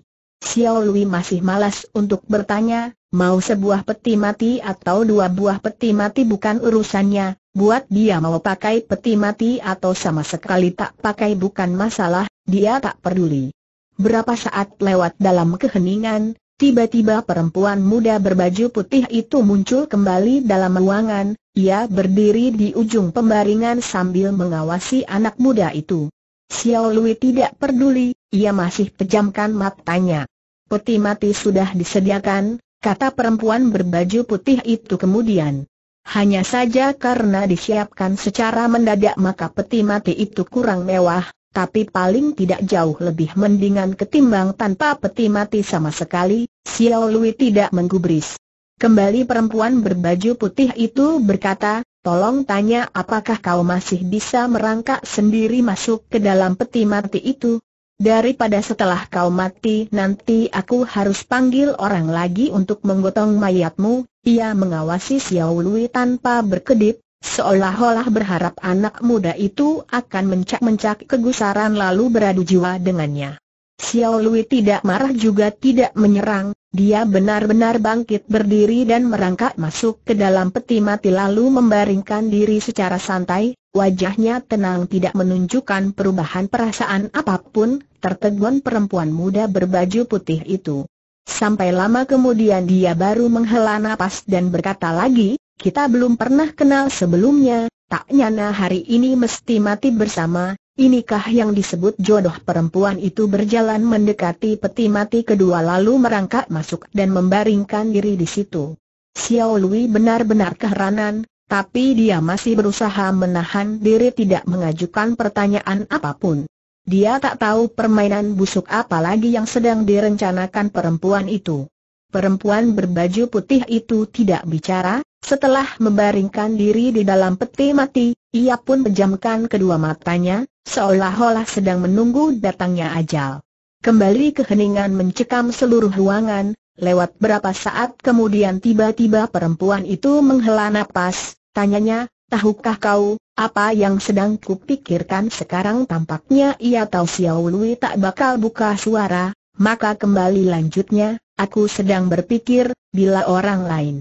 Xiao Lui masih malas untuk bertanya, Mau sebuah peti mati atau dua buah peti mati bukan urusannya, buat dia mau pakai peti mati atau sama sekali tak pakai bukan masalah, dia tak peduli. Berapa saat lewat dalam keheningan, tiba-tiba perempuan muda berbaju putih itu muncul kembali dalam ruangan, ia berdiri di ujung pembaringan sambil mengawasi anak muda itu. Xiao Lui tidak peduli, ia masih pejamkan matanya. Peti mati sudah disediakan, kata perempuan berbaju putih itu kemudian. Hanya saja karena disiapkan secara mendadak maka peti mati itu kurang mewah, tapi paling tidak jauh lebih mendingan ketimbang tanpa peti mati sama sekali, Xiao Lui tidak menggubris. Kembali perempuan berbaju putih itu berkata, tolong tanya apakah kau masih bisa merangkak sendiri masuk ke dalam peti mati itu, Daripada setelah kau mati nanti aku harus panggil orang lagi untuk menggotong mayatmu, ia mengawasi Xiao Lui tanpa berkedip, seolah-olah berharap anak muda itu akan mencak-mencak kegusaran lalu beradu jiwa dengannya. Xiao Lui tidak marah juga tidak menyerang, dia benar-benar bangkit berdiri dan merangkak masuk ke dalam peti mati lalu membaringkan diri secara santai, Wajahnya tenang tidak menunjukkan perubahan perasaan apapun, tertegun perempuan muda berbaju putih itu. Sampai lama kemudian dia baru menghela napas dan berkata lagi, kita belum pernah kenal sebelumnya, tak nyana hari ini mesti mati bersama, inikah yang disebut jodoh perempuan itu berjalan mendekati peti mati kedua lalu merangkak masuk dan membaringkan diri di situ. Xiao Lui benar-benar keheranan, tapi dia masih berusaha menahan diri tidak mengajukan pertanyaan apapun. Dia tak tahu permainan busuk apa lagi yang sedang direncanakan perempuan itu. Perempuan berbaju putih itu tidak bicara, setelah membaringkan diri di dalam peti mati, ia pun pejamkan kedua matanya, seolah-olah sedang menunggu datangnya ajal. Kembali keheningan mencekam seluruh ruangan, Lewat berapa saat kemudian tiba-tiba perempuan itu menghela napas, tanyanya, tahukah kau, apa yang sedang kupikirkan sekarang tampaknya ia tahu Xiao Lui tak bakal buka suara, maka kembali lanjutnya, aku sedang berpikir, bila orang lain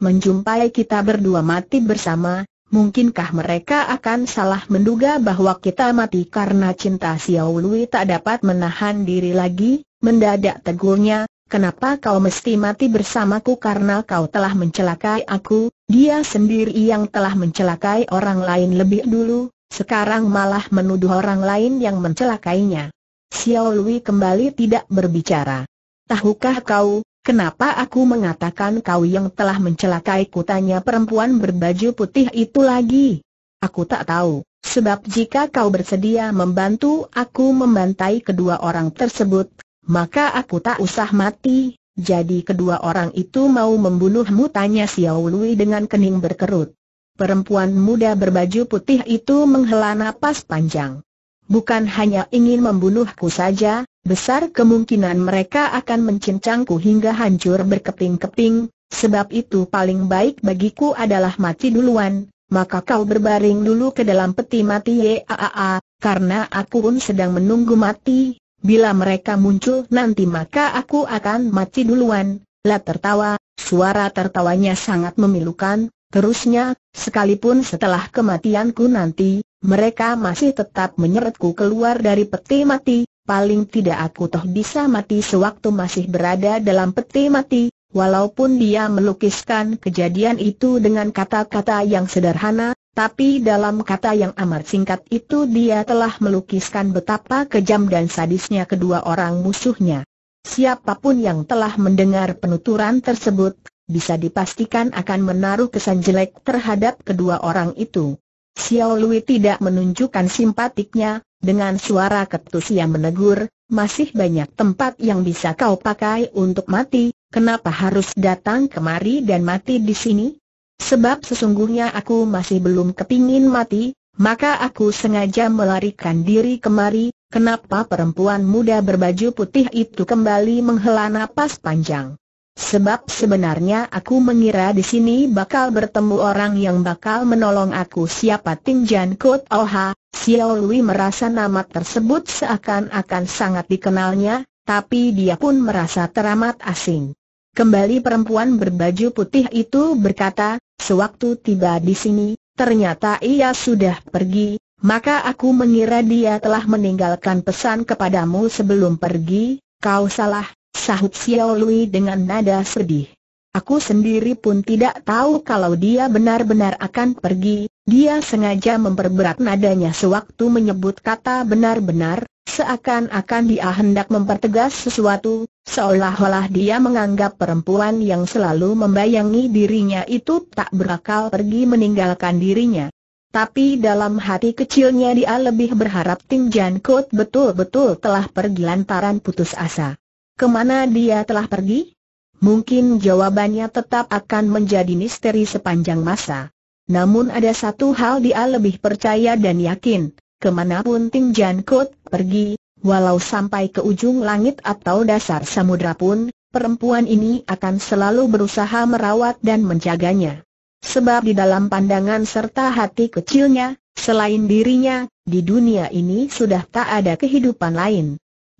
menjumpai kita berdua mati bersama, mungkinkah mereka akan salah menduga bahwa kita mati karena cinta Xiao Lui tak dapat menahan diri lagi? Mendadak tegurnya, Kenapa kau mesti mati bersamaku karena kau telah mencelakai aku, dia sendiri yang telah mencelakai orang lain lebih dulu, sekarang malah menuduh orang lain yang mencelakainya. Xiao Lui kembali tidak berbicara. Tahukah kau, kenapa aku mengatakan kau yang telah mencelakai kutanya perempuan berbaju putih itu lagi? Aku tak tahu, sebab jika kau bersedia membantu aku membantai kedua orang tersebut, maka aku tak usah mati, jadi kedua orang itu mau membunuhmu tanya Xiao Lui dengan kening berkerut. Perempuan muda berbaju putih itu menghela napas panjang. Bukan hanya ingin membunuhku saja, besar kemungkinan mereka akan mencincangku hingga hancur berkeping-keping, sebab itu paling baik bagiku adalah mati duluan, maka kau berbaring dulu ke dalam peti mati ya, karena aku pun sedang menunggu mati, Bila mereka muncul nanti maka aku akan mati duluan. La tertawa, suara tertawanya sangat memilukan, terusnya, sekalipun setelah kematianku nanti, mereka masih tetap menyeretku keluar dari peti mati, paling tidak aku toh bisa mati sewaktu masih berada dalam peti mati, Walaupun dia melukiskan kejadian itu dengan kata-kata yang sederhana, tapi dalam kata yang amat singkat itu dia telah melukiskan betapa kejam dan sadisnya kedua orang musuhnya. Siapapun yang telah mendengar penuturan tersebut, bisa dipastikan akan menaruh kesan jelek terhadap kedua orang itu. Xiao Lui tidak menunjukkan simpatiknya, dengan suara ketus yang menegur, masih banyak tempat yang bisa kau pakai untuk mati, kenapa harus datang kemari dan mati di sini? Sebab sesungguhnya aku masih belum kepingin mati, maka aku sengaja melarikan diri kemari, kenapa perempuan muda berbaju putih itu kembali menghela napas panjang. Sebab sebenarnya aku mengira di sini bakal bertemu orang yang bakal menolong aku siapa Ting Jan Oha, Xiao Lui merasa nama tersebut seakan-akan sangat dikenalnya, tapi dia pun merasa teramat asing. Kembali perempuan berbaju putih itu berkata, sewaktu tiba di sini, ternyata ia sudah pergi, maka aku mengira dia telah meninggalkan pesan kepadamu sebelum pergi, kau salah, sahut Xiao Lui dengan nada sedih. Aku sendiri pun tidak tahu kalau dia benar-benar akan pergi, dia sengaja memperberat nadanya sewaktu menyebut kata benar-benar, Seakan-akan dia hendak mempertegas sesuatu, seolah-olah dia menganggap perempuan yang selalu membayangi dirinya itu tak berakal pergi meninggalkan dirinya. Tapi dalam hati kecilnya dia lebih berharap Tim Jan Kut betul-betul telah pergi lantaran putus asa. Kemana dia telah pergi? Mungkin jawabannya tetap akan menjadi misteri sepanjang masa. Namun ada satu hal dia lebih percaya dan yakin, kemanapun Ting Jan Kut pergi, walau sampai ke ujung langit atau dasar samudra pun, perempuan ini akan selalu berusaha merawat dan menjaganya. Sebab di dalam pandangan serta hati kecilnya, selain dirinya, di dunia ini sudah tak ada kehidupan lain.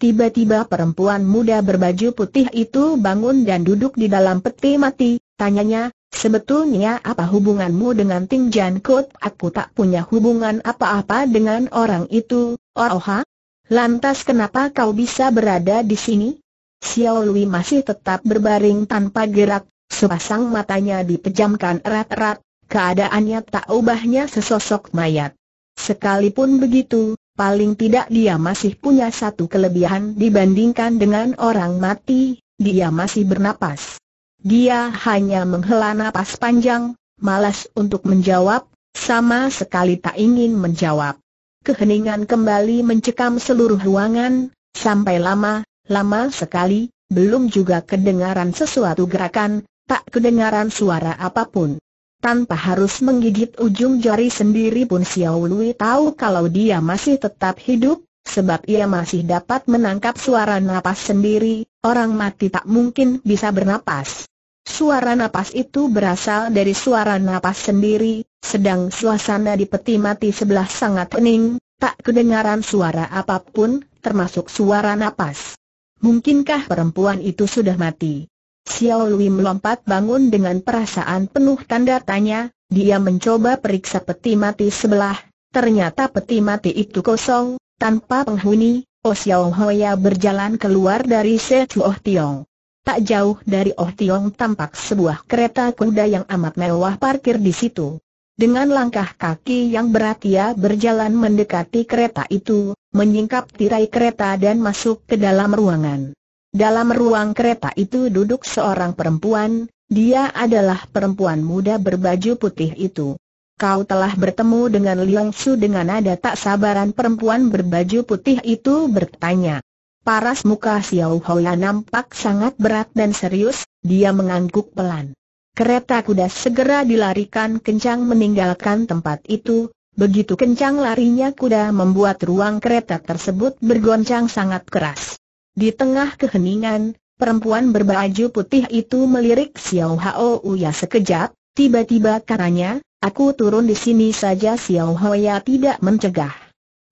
Tiba-tiba perempuan muda berbaju putih itu bangun dan duduk di dalam peti mati, tanyanya, sebetulnya apa hubunganmu dengan Ting Jan Kut? Aku tak punya hubungan apa-apa dengan orang itu, Oroha. Oh, Lantas kenapa kau bisa berada di sini? Xiao Lui masih tetap berbaring tanpa gerak, sepasang matanya dipejamkan erat-erat, keadaannya tak ubahnya sesosok mayat. Sekalipun begitu, paling tidak dia masih punya satu kelebihan dibandingkan dengan orang mati, dia masih bernapas. Dia hanya menghela napas panjang, malas untuk menjawab, sama sekali tak ingin menjawab. Keheningan kembali mencekam seluruh ruangan, sampai lama, lama sekali, belum juga kedengaran sesuatu gerakan, tak kedengaran suara apapun. Tanpa harus menggigit ujung jari sendiri pun Xiao Lui tahu kalau dia masih tetap hidup, sebab ia masih dapat menangkap suara napas sendiri, orang mati tak mungkin bisa bernapas. Suara napas itu berasal dari suara napas sendiri, sedang suasana di peti mati sebelah sangat hening, tak kedengaran suara apapun, termasuk suara napas. Mungkinkah perempuan itu sudah mati? Xiao Lui melompat bangun dengan perasaan penuh tanda tanya, dia mencoba periksa peti mati sebelah, ternyata peti mati itu kosong, tanpa penghuni, Oh Xiao Hoya berjalan keluar dari Se Chuo oh Tiong. Tak jauh dari Oh Tiong tampak sebuah kereta kuda yang amat mewah parkir di situ. Dengan langkah kaki yang berat ia berjalan mendekati kereta itu, menyingkap tirai kereta dan masuk ke dalam ruangan. Dalam ruang kereta itu duduk seorang perempuan, dia adalah perempuan muda berbaju putih itu. Kau telah bertemu dengan Liang Su dengan nada tak sabaran perempuan berbaju putih itu bertanya. Paras muka Xiao Hoya nampak sangat berat dan serius, dia mengangguk pelan. Kereta kuda segera dilarikan kencang meninggalkan tempat itu, begitu kencang larinya kuda membuat ruang kereta tersebut bergoncang sangat keras. Di tengah keheningan, perempuan berbaju putih itu melirik Xiao Hao Uya sekejap, tiba-tiba katanya, aku turun di sini saja Xiao Hao Uya tidak mencegah.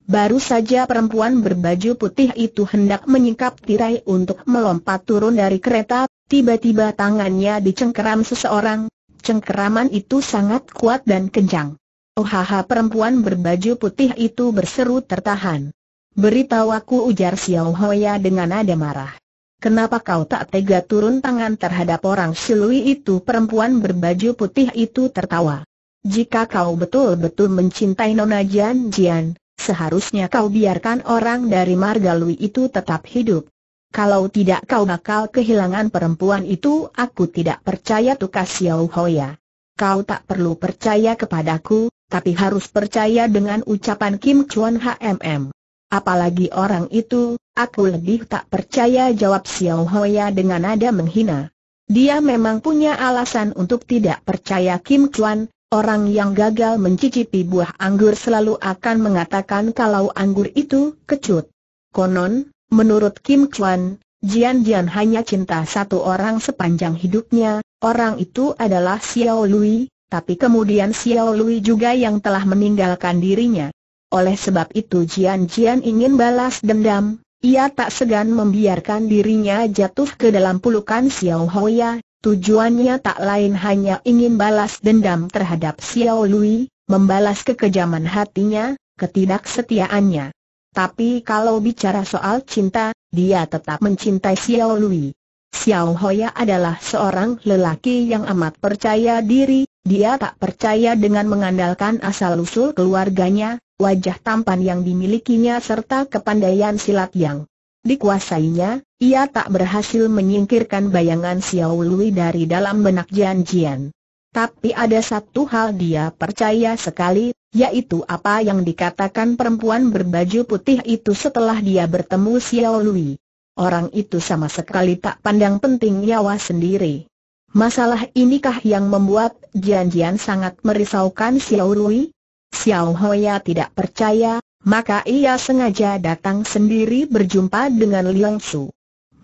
Baru saja perempuan berbaju putih itu hendak menyingkap tirai untuk melompat turun dari kereta, tiba-tiba tangannya dicengkeram seseorang, cengkeraman itu sangat kuat dan kencang. Ohaha perempuan berbaju putih itu berseru tertahan. Beritahu aku ujar Xiao Hoya dengan nada marah. Kenapa kau tak tega turun tangan terhadap orang Shilui itu perempuan berbaju putih itu tertawa. Jika kau betul-betul mencintai Nona Jian Jian, seharusnya kau biarkan orang dari marga Lui itu tetap hidup. Kalau tidak kau bakal kehilangan perempuan itu aku tidak percaya tukas Xiao Hoya. Kau tak perlu percaya kepadaku, tapi harus percaya dengan ucapan Kim Chuan HMM. Apalagi orang itu, aku lebih tak percaya jawab Xiao Hoya dengan nada menghina. Dia memang punya alasan untuk tidak percaya Kim Chuan, orang yang gagal mencicipi buah anggur selalu akan mengatakan kalau anggur itu kecut. Konon, menurut Kim Chuan, Jian Jian hanya cinta satu orang sepanjang hidupnya, orang itu adalah Xiao Lui, tapi kemudian Xiao Lui juga yang telah meninggalkan dirinya. Oleh sebab itu Jian Jian ingin balas dendam, ia tak segan membiarkan dirinya jatuh ke dalam pelukan Xiao Hoya, tujuannya tak lain hanya ingin balas dendam terhadap Xiao Lui, membalas kekejaman hatinya, ketidaksetiaannya. Tapi kalau bicara soal cinta, dia tetap mencintai Xiao Lui. Xiao Hoya adalah seorang lelaki yang amat percaya diri, dia tak percaya dengan mengandalkan asal-usul keluarganya, wajah tampan yang dimilikinya serta kepandaian silat yang dikuasainya, ia tak berhasil menyingkirkan bayangan Xiao Lui dari dalam benak Jian Jian. Tapi ada satu hal dia percaya sekali, yaitu apa yang dikatakan perempuan berbaju putih itu setelah dia bertemu Xiao Lui. Orang itu sama sekali tak pandang penting nyawa sendiri. Masalah inikah yang membuat Jian Jian sangat merisaukan Xiao Lui? Xiao Hoya tidak percaya, maka ia sengaja datang sendiri berjumpa dengan Liang Su.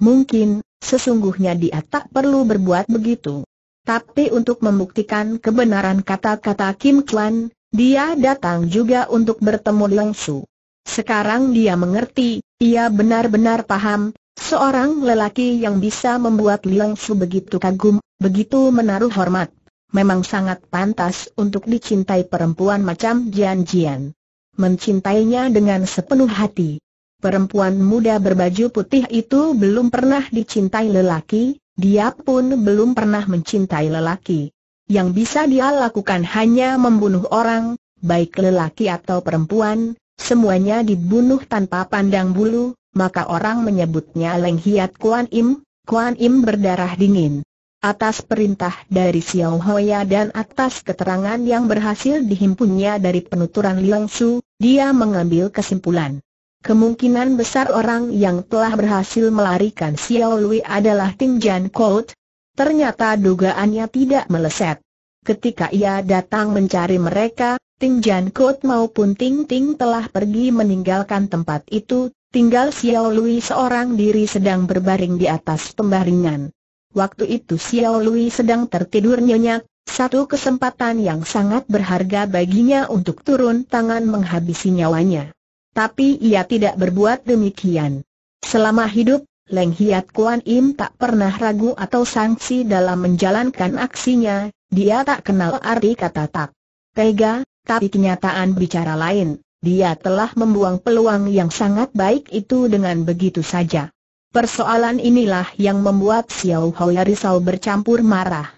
Mungkin, sesungguhnya dia tak perlu berbuat begitu. Tapi untuk membuktikan kebenaran kata-kata Kim Chuan, dia datang juga untuk bertemu Liang Su. Sekarang dia mengerti, ia benar-benar paham, seorang lelaki yang bisa membuat Liang Su begitu kagum, begitu menaruh hormat memang sangat pantas untuk dicintai perempuan macam Jian Jian. Mencintainya dengan sepenuh hati. Perempuan muda berbaju putih itu belum pernah dicintai lelaki, dia pun belum pernah mencintai lelaki. Yang bisa dia lakukan hanya membunuh orang, baik lelaki atau perempuan, semuanya dibunuh tanpa pandang bulu, maka orang menyebutnya Leng Hiat Kuan Im, Kuan Im berdarah dingin. Atas perintah dari Xiao Hoya dan atas keterangan yang berhasil dihimpunnya dari penuturan Liang Su, dia mengambil kesimpulan. Kemungkinan besar orang yang telah berhasil melarikan Xiao Lui adalah Ting Jan Kout. Ternyata dugaannya tidak meleset. Ketika ia datang mencari mereka, Ting Jan Kout maupun Ting Ting telah pergi meninggalkan tempat itu, tinggal Xiao Lui seorang diri sedang berbaring di atas pembaringan. Waktu itu Xiao Lui sedang tertidur nyenyak, satu kesempatan yang sangat berharga baginya untuk turun tangan menghabisi nyawanya. Tapi ia tidak berbuat demikian. Selama hidup, Leng Hiat Kuan Im tak pernah ragu atau sanksi dalam menjalankan aksinya, dia tak kenal arti kata tak tega, tapi kenyataan bicara lain, dia telah membuang peluang yang sangat baik itu dengan begitu saja. Persoalan inilah yang membuat Xiao Hoya risau bercampur marah.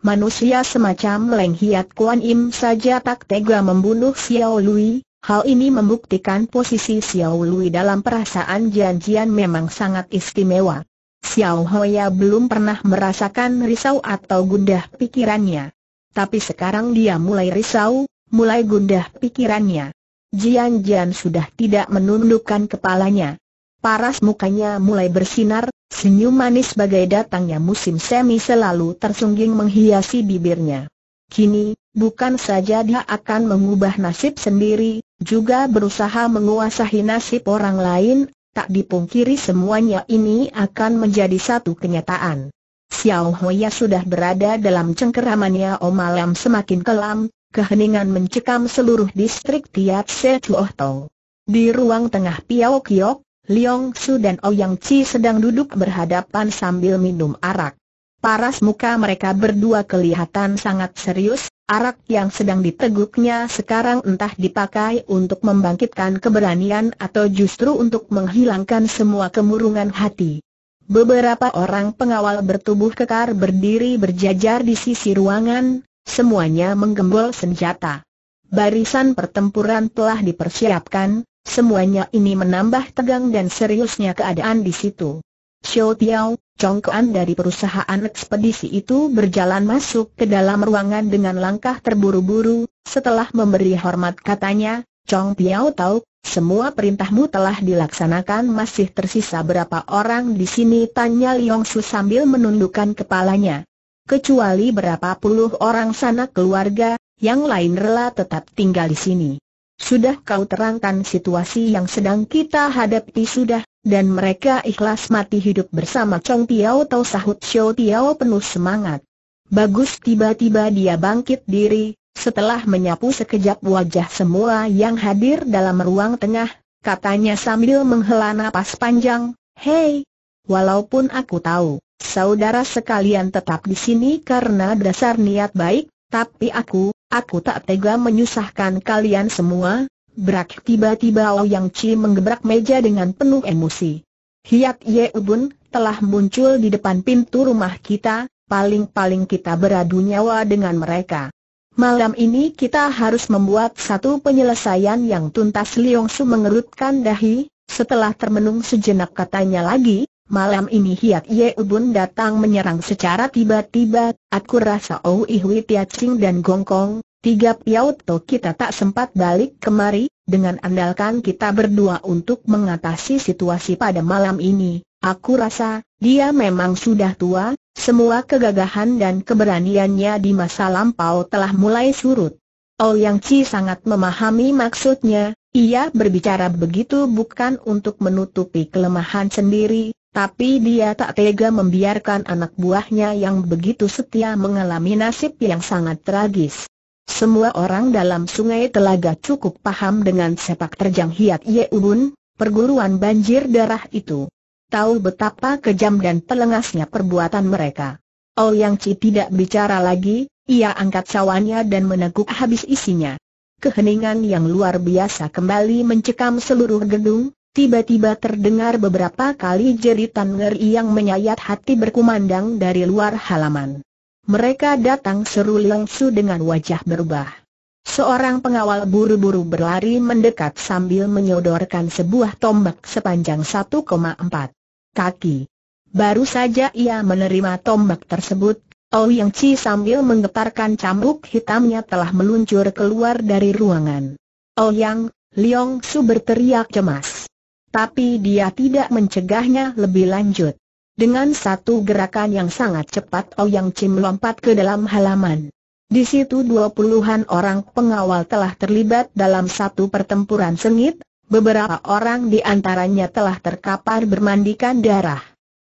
Manusia semacam Leng Hiat Kuan Im saja tak tega membunuh Xiao Lui, hal ini membuktikan posisi Xiao Lui dalam perasaan janjian memang sangat istimewa. Xiao Hoya belum pernah merasakan risau atau gundah pikirannya. Tapi sekarang dia mulai risau, mulai gundah pikirannya. Jian Jian sudah tidak menundukkan kepalanya paras mukanya mulai bersinar, senyum manis bagai datangnya musim semi selalu tersungging menghiasi bibirnya. Kini, bukan saja dia akan mengubah nasib sendiri, juga berusaha menguasai nasib orang lain, tak dipungkiri semuanya ini akan menjadi satu kenyataan. Xiao Hoya sudah berada dalam cengkeramannya Omalam semakin kelam, keheningan mencekam seluruh distrik tiap Se Chuo Tong. Di ruang tengah Piao Kiok, Liong Su dan Ouyang oh Chi sedang duduk berhadapan sambil minum arak. Paras muka mereka berdua kelihatan sangat serius, arak yang sedang diteguknya sekarang entah dipakai untuk membangkitkan keberanian atau justru untuk menghilangkan semua kemurungan hati. Beberapa orang pengawal bertubuh kekar berdiri berjajar di sisi ruangan, semuanya menggembol senjata. Barisan pertempuran telah dipersiapkan, Semuanya ini menambah tegang dan seriusnya keadaan di situ. Xiao Tiao, congkoan dari perusahaan ekspedisi itu berjalan masuk ke dalam ruangan dengan langkah terburu-buru, setelah memberi hormat katanya, Chong Tiao tahu, semua perintahmu telah dilaksanakan masih tersisa berapa orang di sini tanya Liong Su sambil menundukkan kepalanya. Kecuali berapa puluh orang sanak keluarga, yang lain rela tetap tinggal di sini. Sudah kau terangkan situasi yang sedang kita hadapi sudah, dan mereka ikhlas mati hidup bersama Chong Piao atau sahut show Piao penuh semangat. Bagus tiba-tiba dia bangkit diri, setelah menyapu sekejap wajah semua yang hadir dalam ruang tengah, katanya sambil menghela napas panjang, Hei, walaupun aku tahu, saudara sekalian tetap di sini karena dasar niat baik, tapi aku, Aku tak tega menyusahkan kalian semua, berak tiba-tiba yang Chi menggebrak meja dengan penuh emosi. Hiat Ye Ubun telah muncul di depan pintu rumah kita, paling-paling kita beradu nyawa dengan mereka. Malam ini kita harus membuat satu penyelesaian yang tuntas Liong Su mengerutkan dahi, setelah termenung sejenak katanya lagi, Malam ini Hiat Ye Ubun datang menyerang secara tiba-tiba, aku rasa Oh Tia Ching dan Kong, tiga piauto kita tak sempat balik kemari, dengan andalkan kita berdua untuk mengatasi situasi pada malam ini. Aku rasa, dia memang sudah tua, semua kegagahan dan keberaniannya di masa lampau telah mulai surut. Oh Yang Chi sangat memahami maksudnya, ia berbicara begitu bukan untuk menutupi kelemahan sendiri, tapi dia tak tega membiarkan anak buahnya yang begitu setia mengalami nasib yang sangat tragis. Semua orang dalam sungai Telaga cukup paham dengan sepak terjang Hiat Yeubun, perguruan banjir darah itu. Tahu betapa kejam dan telengasnya perbuatan mereka. Oh Yang Chi tidak bicara lagi, ia angkat cawannya dan meneguk habis isinya. Keheningan yang luar biasa kembali mencekam seluruh gedung, Tiba-tiba terdengar beberapa kali jeritan ngeri yang menyayat hati berkumandang dari luar halaman. Mereka datang seru Liang Su dengan wajah berubah. Seorang pengawal buru-buru berlari mendekat sambil menyodorkan sebuah tombak sepanjang 1,4 kaki. Baru saja ia menerima tombak tersebut, Oh Yang Chi sambil menggetarkan cambuk hitamnya telah meluncur keluar dari ruangan. Oh Yang, Liang Su berteriak cemas. Tapi dia tidak mencegahnya lebih lanjut. Dengan satu gerakan yang sangat cepat Yang Cim lompat ke dalam halaman. Di situ dua puluhan orang pengawal telah terlibat dalam satu pertempuran sengit, beberapa orang di antaranya telah terkapar bermandikan darah.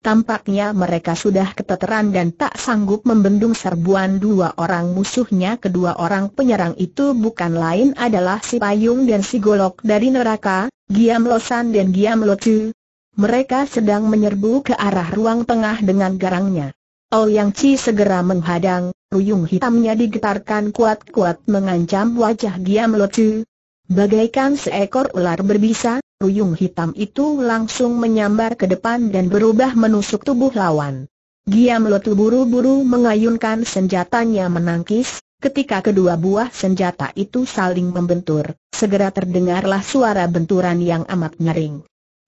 Tampaknya mereka sudah keteteran dan tak sanggup membendung serbuan dua orang musuhnya Kedua orang penyerang itu bukan lain adalah si Payung dan si Golok dari neraka, Giam Losan dan Giam Lotu. Mereka sedang menyerbu ke arah ruang tengah dengan garangnya. Ouyang Yang Chi segera menghadang, ruyung hitamnya digetarkan kuat-kuat mengancam wajah Giam Lotu. Bagaikan seekor ular berbisa, ruyung hitam itu langsung menyambar ke depan dan berubah menusuk tubuh lawan. Giam Lotu buru-buru mengayunkan senjatanya menangkis, ketika kedua buah senjata itu saling membentur segera terdengarlah suara benturan yang amat nyaring.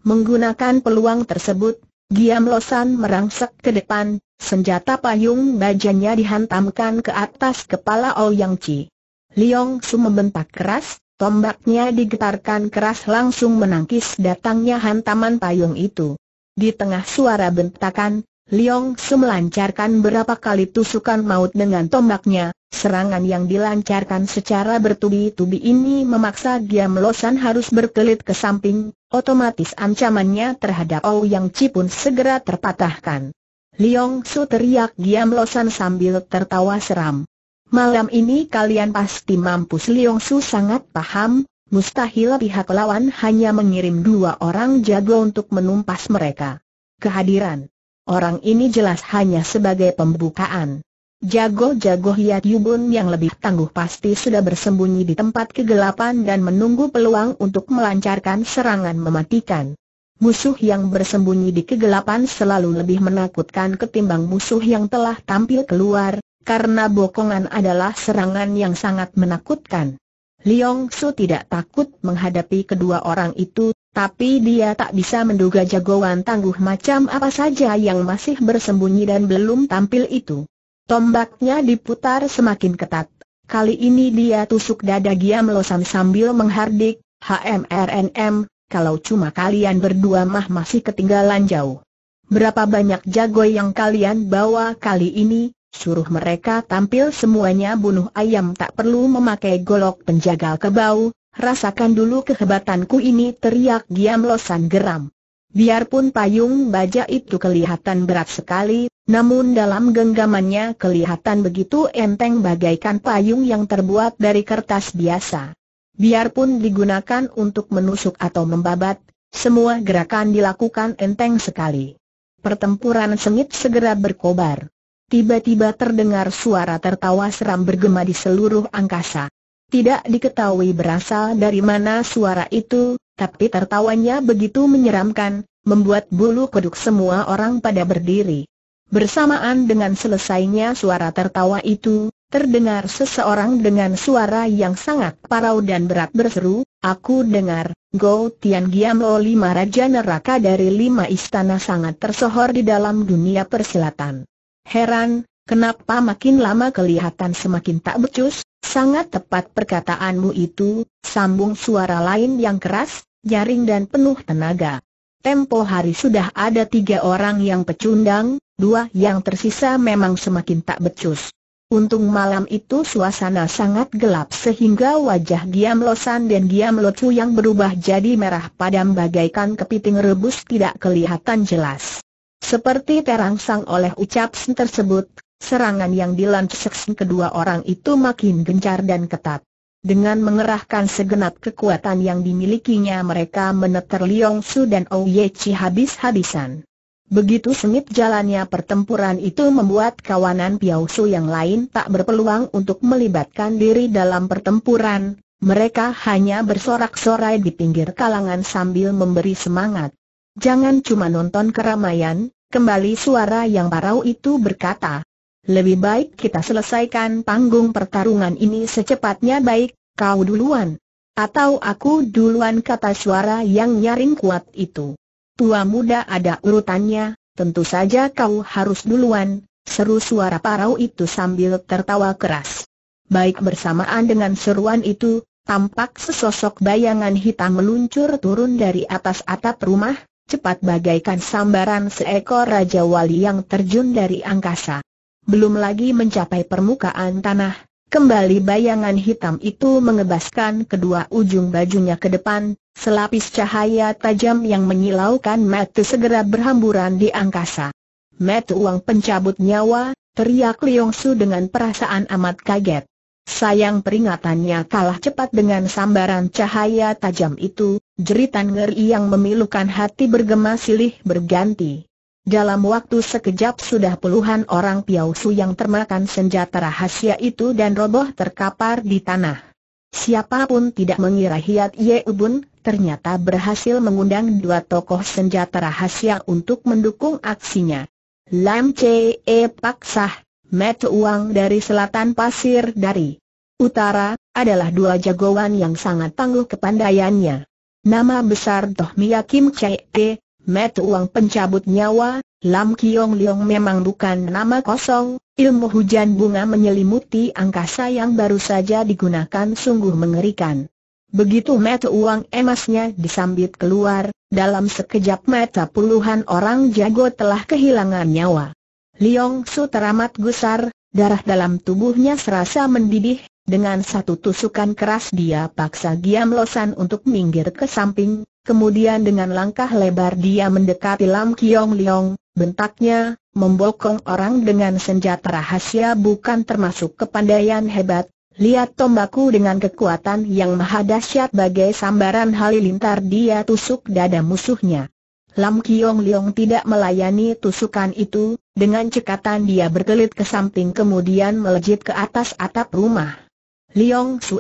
Menggunakan peluang tersebut, Giam Losan merangsek ke depan, senjata payung bajanya dihantamkan ke atas kepala Ouyang Chi. Liong Su membentak keras, tombaknya digetarkan keras langsung menangkis datangnya hantaman payung itu. Di tengah suara bentakan, Liong Su melancarkan berapa kali tusukan maut dengan tombaknya, serangan yang dilancarkan secara bertubi-tubi ini memaksa dia melosan harus berkelit ke samping, otomatis ancamannya terhadap Yang Chi pun segera terpatahkan. Liong Su teriak Giam losan sambil tertawa seram. Malam ini kalian pasti mampus Liong Su sangat paham, mustahil pihak lawan hanya mengirim dua orang jago untuk menumpas mereka. Kehadiran Orang ini jelas hanya sebagai pembukaan. Jago-jago Hiat Yubun yang lebih tangguh pasti sudah bersembunyi di tempat kegelapan dan menunggu peluang untuk melancarkan serangan mematikan. Musuh yang bersembunyi di kegelapan selalu lebih menakutkan ketimbang musuh yang telah tampil keluar, karena bokongan adalah serangan yang sangat menakutkan. Liong Su tidak takut menghadapi kedua orang itu, tapi dia tak bisa menduga jagoan tangguh macam apa saja yang masih bersembunyi dan belum tampil itu. Tombaknya diputar semakin ketat. Kali ini dia tusuk dada Giam Losam sambil menghardik, HMRNM, kalau cuma kalian berdua mah masih ketinggalan jauh. Berapa banyak jago yang kalian bawa kali ini, suruh mereka tampil semuanya bunuh ayam tak perlu memakai golok penjagal kebau, Rasakan dulu kehebatanku ini teriak Giam Losan geram. Biarpun payung baja itu kelihatan berat sekali, namun dalam genggamannya kelihatan begitu enteng bagaikan payung yang terbuat dari kertas biasa. Biarpun digunakan untuk menusuk atau membabat, semua gerakan dilakukan enteng sekali. Pertempuran sengit segera berkobar. Tiba-tiba terdengar suara tertawa seram bergema di seluruh angkasa. Tidak diketahui berasal dari mana suara itu, tapi tertawanya begitu menyeramkan, membuat bulu kuduk semua orang pada berdiri. Bersamaan dengan selesainya suara tertawa itu, terdengar seseorang dengan suara yang sangat parau dan berat berseru, Aku dengar, Go Tian Giam Lo lima raja neraka dari lima istana sangat tersohor di dalam dunia persilatan. Heran, kenapa makin lama kelihatan semakin tak becus, Sangat tepat perkataanmu itu, sambung suara lain yang keras, jaring dan penuh tenaga. Tempo hari sudah ada tiga orang yang pecundang, dua yang tersisa memang semakin tak becus. Untung malam itu suasana sangat gelap sehingga wajah Giam Losan dan Giam Lotu yang berubah jadi merah padam bagaikan kepiting rebus tidak kelihatan jelas. Seperti terangsang oleh ucap tersebut, Serangan yang dilancarkan kedua orang itu makin gencar dan ketat. Dengan mengerahkan segenap kekuatan yang dimilikinya mereka meneter Liong Su dan Ou Ye Chi habis-habisan. Begitu sengit jalannya pertempuran itu membuat kawanan Piao Su yang lain tak berpeluang untuk melibatkan diri dalam pertempuran, mereka hanya bersorak-sorai di pinggir kalangan sambil memberi semangat. Jangan cuma nonton keramaian, kembali suara yang parau itu berkata, lebih baik kita selesaikan panggung pertarungan ini secepatnya baik, kau duluan. Atau aku duluan kata suara yang nyaring kuat itu. Tua muda ada urutannya, tentu saja kau harus duluan, seru suara parau itu sambil tertawa keras. Baik bersamaan dengan seruan itu, tampak sesosok bayangan hitam meluncur turun dari atas atap rumah, cepat bagaikan sambaran seekor Raja Wali yang terjun dari angkasa belum lagi mencapai permukaan tanah, kembali bayangan hitam itu mengebaskan kedua ujung bajunya ke depan, selapis cahaya tajam yang menyilaukan Matt segera berhamburan di angkasa. Matt uang pencabut nyawa, teriak Liong Su dengan perasaan amat kaget. Sayang peringatannya kalah cepat dengan sambaran cahaya tajam itu, jeritan ngeri yang memilukan hati bergema silih berganti. Dalam waktu sekejap sudah puluhan orang Piausu yang termakan senjata rahasia itu dan roboh terkapar di tanah. Siapapun tidak mengira Hiat Ye Ubun ternyata berhasil mengundang dua tokoh senjata rahasia untuk mendukung aksinya. Lam Che E Sah, Met Uang dari Selatan Pasir dari Utara, adalah dua jagoan yang sangat tangguh kepandaiannya. Nama besar Toh Mia Kim Chee Met Uang pencabut nyawa, Lam Kiong Leong memang bukan nama kosong, ilmu hujan bunga menyelimuti angkasa yang baru saja digunakan sungguh mengerikan. Begitu met uang emasnya disambit keluar, dalam sekejap mata puluhan orang jago telah kehilangan nyawa. Liong Su teramat gusar, darah dalam tubuhnya serasa mendidih, dengan satu tusukan keras dia paksa Giam Losan untuk minggir ke samping, Kemudian dengan langkah lebar dia mendekati Lam Kiong Liong, bentaknya, membokong orang dengan senjata rahasia bukan termasuk kepandaian hebat, lihat tombakku dengan kekuatan yang maha dahsyat bagai sambaran halilintar dia tusuk dada musuhnya. Lam Kiong Liong tidak melayani tusukan itu, dengan cekatan dia berkelit ke samping kemudian melejit ke atas atap rumah. Liong Su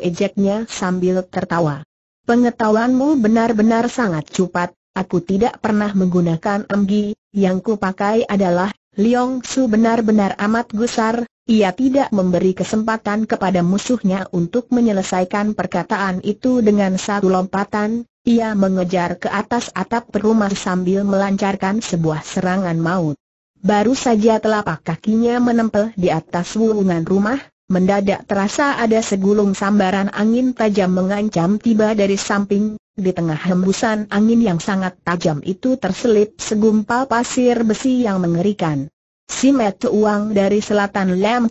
sambil tertawa. Pengetahuanmu benar-benar sangat cepat, aku tidak pernah menggunakan amgi, yang ku pakai adalah, Liong Su benar-benar amat gusar, ia tidak memberi kesempatan kepada musuhnya untuk menyelesaikan perkataan itu dengan satu lompatan, ia mengejar ke atas atap perumah sambil melancarkan sebuah serangan maut. Baru saja telapak kakinya menempel di atas wulungan rumah, Mendadak terasa ada segulung sambaran angin tajam mengancam tiba dari samping, di tengah hembusan angin yang sangat tajam itu terselip segumpal pasir besi yang mengerikan. Si metu uang dari selatan Lam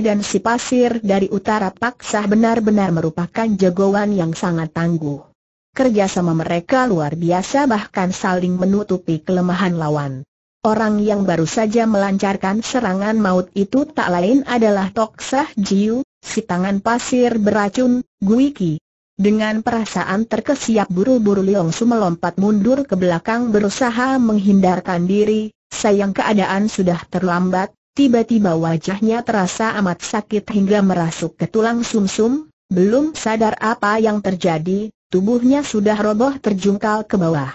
dan si pasir dari utara paksa benar-benar merupakan jagoan yang sangat tangguh. Kerjasama mereka luar biasa bahkan saling menutupi kelemahan lawan. Orang yang baru saja melancarkan serangan maut itu tak lain adalah Tok Sah Jiu, si tangan pasir beracun, Gui Ki. Dengan perasaan terkesiap buru-buru Leong Su melompat mundur ke belakang berusaha menghindarkan diri, sayang keadaan sudah terlambat, tiba-tiba wajahnya terasa amat sakit hingga merasuk ke tulang sumsum, -sum, belum sadar apa yang terjadi, tubuhnya sudah roboh terjungkal ke bawah.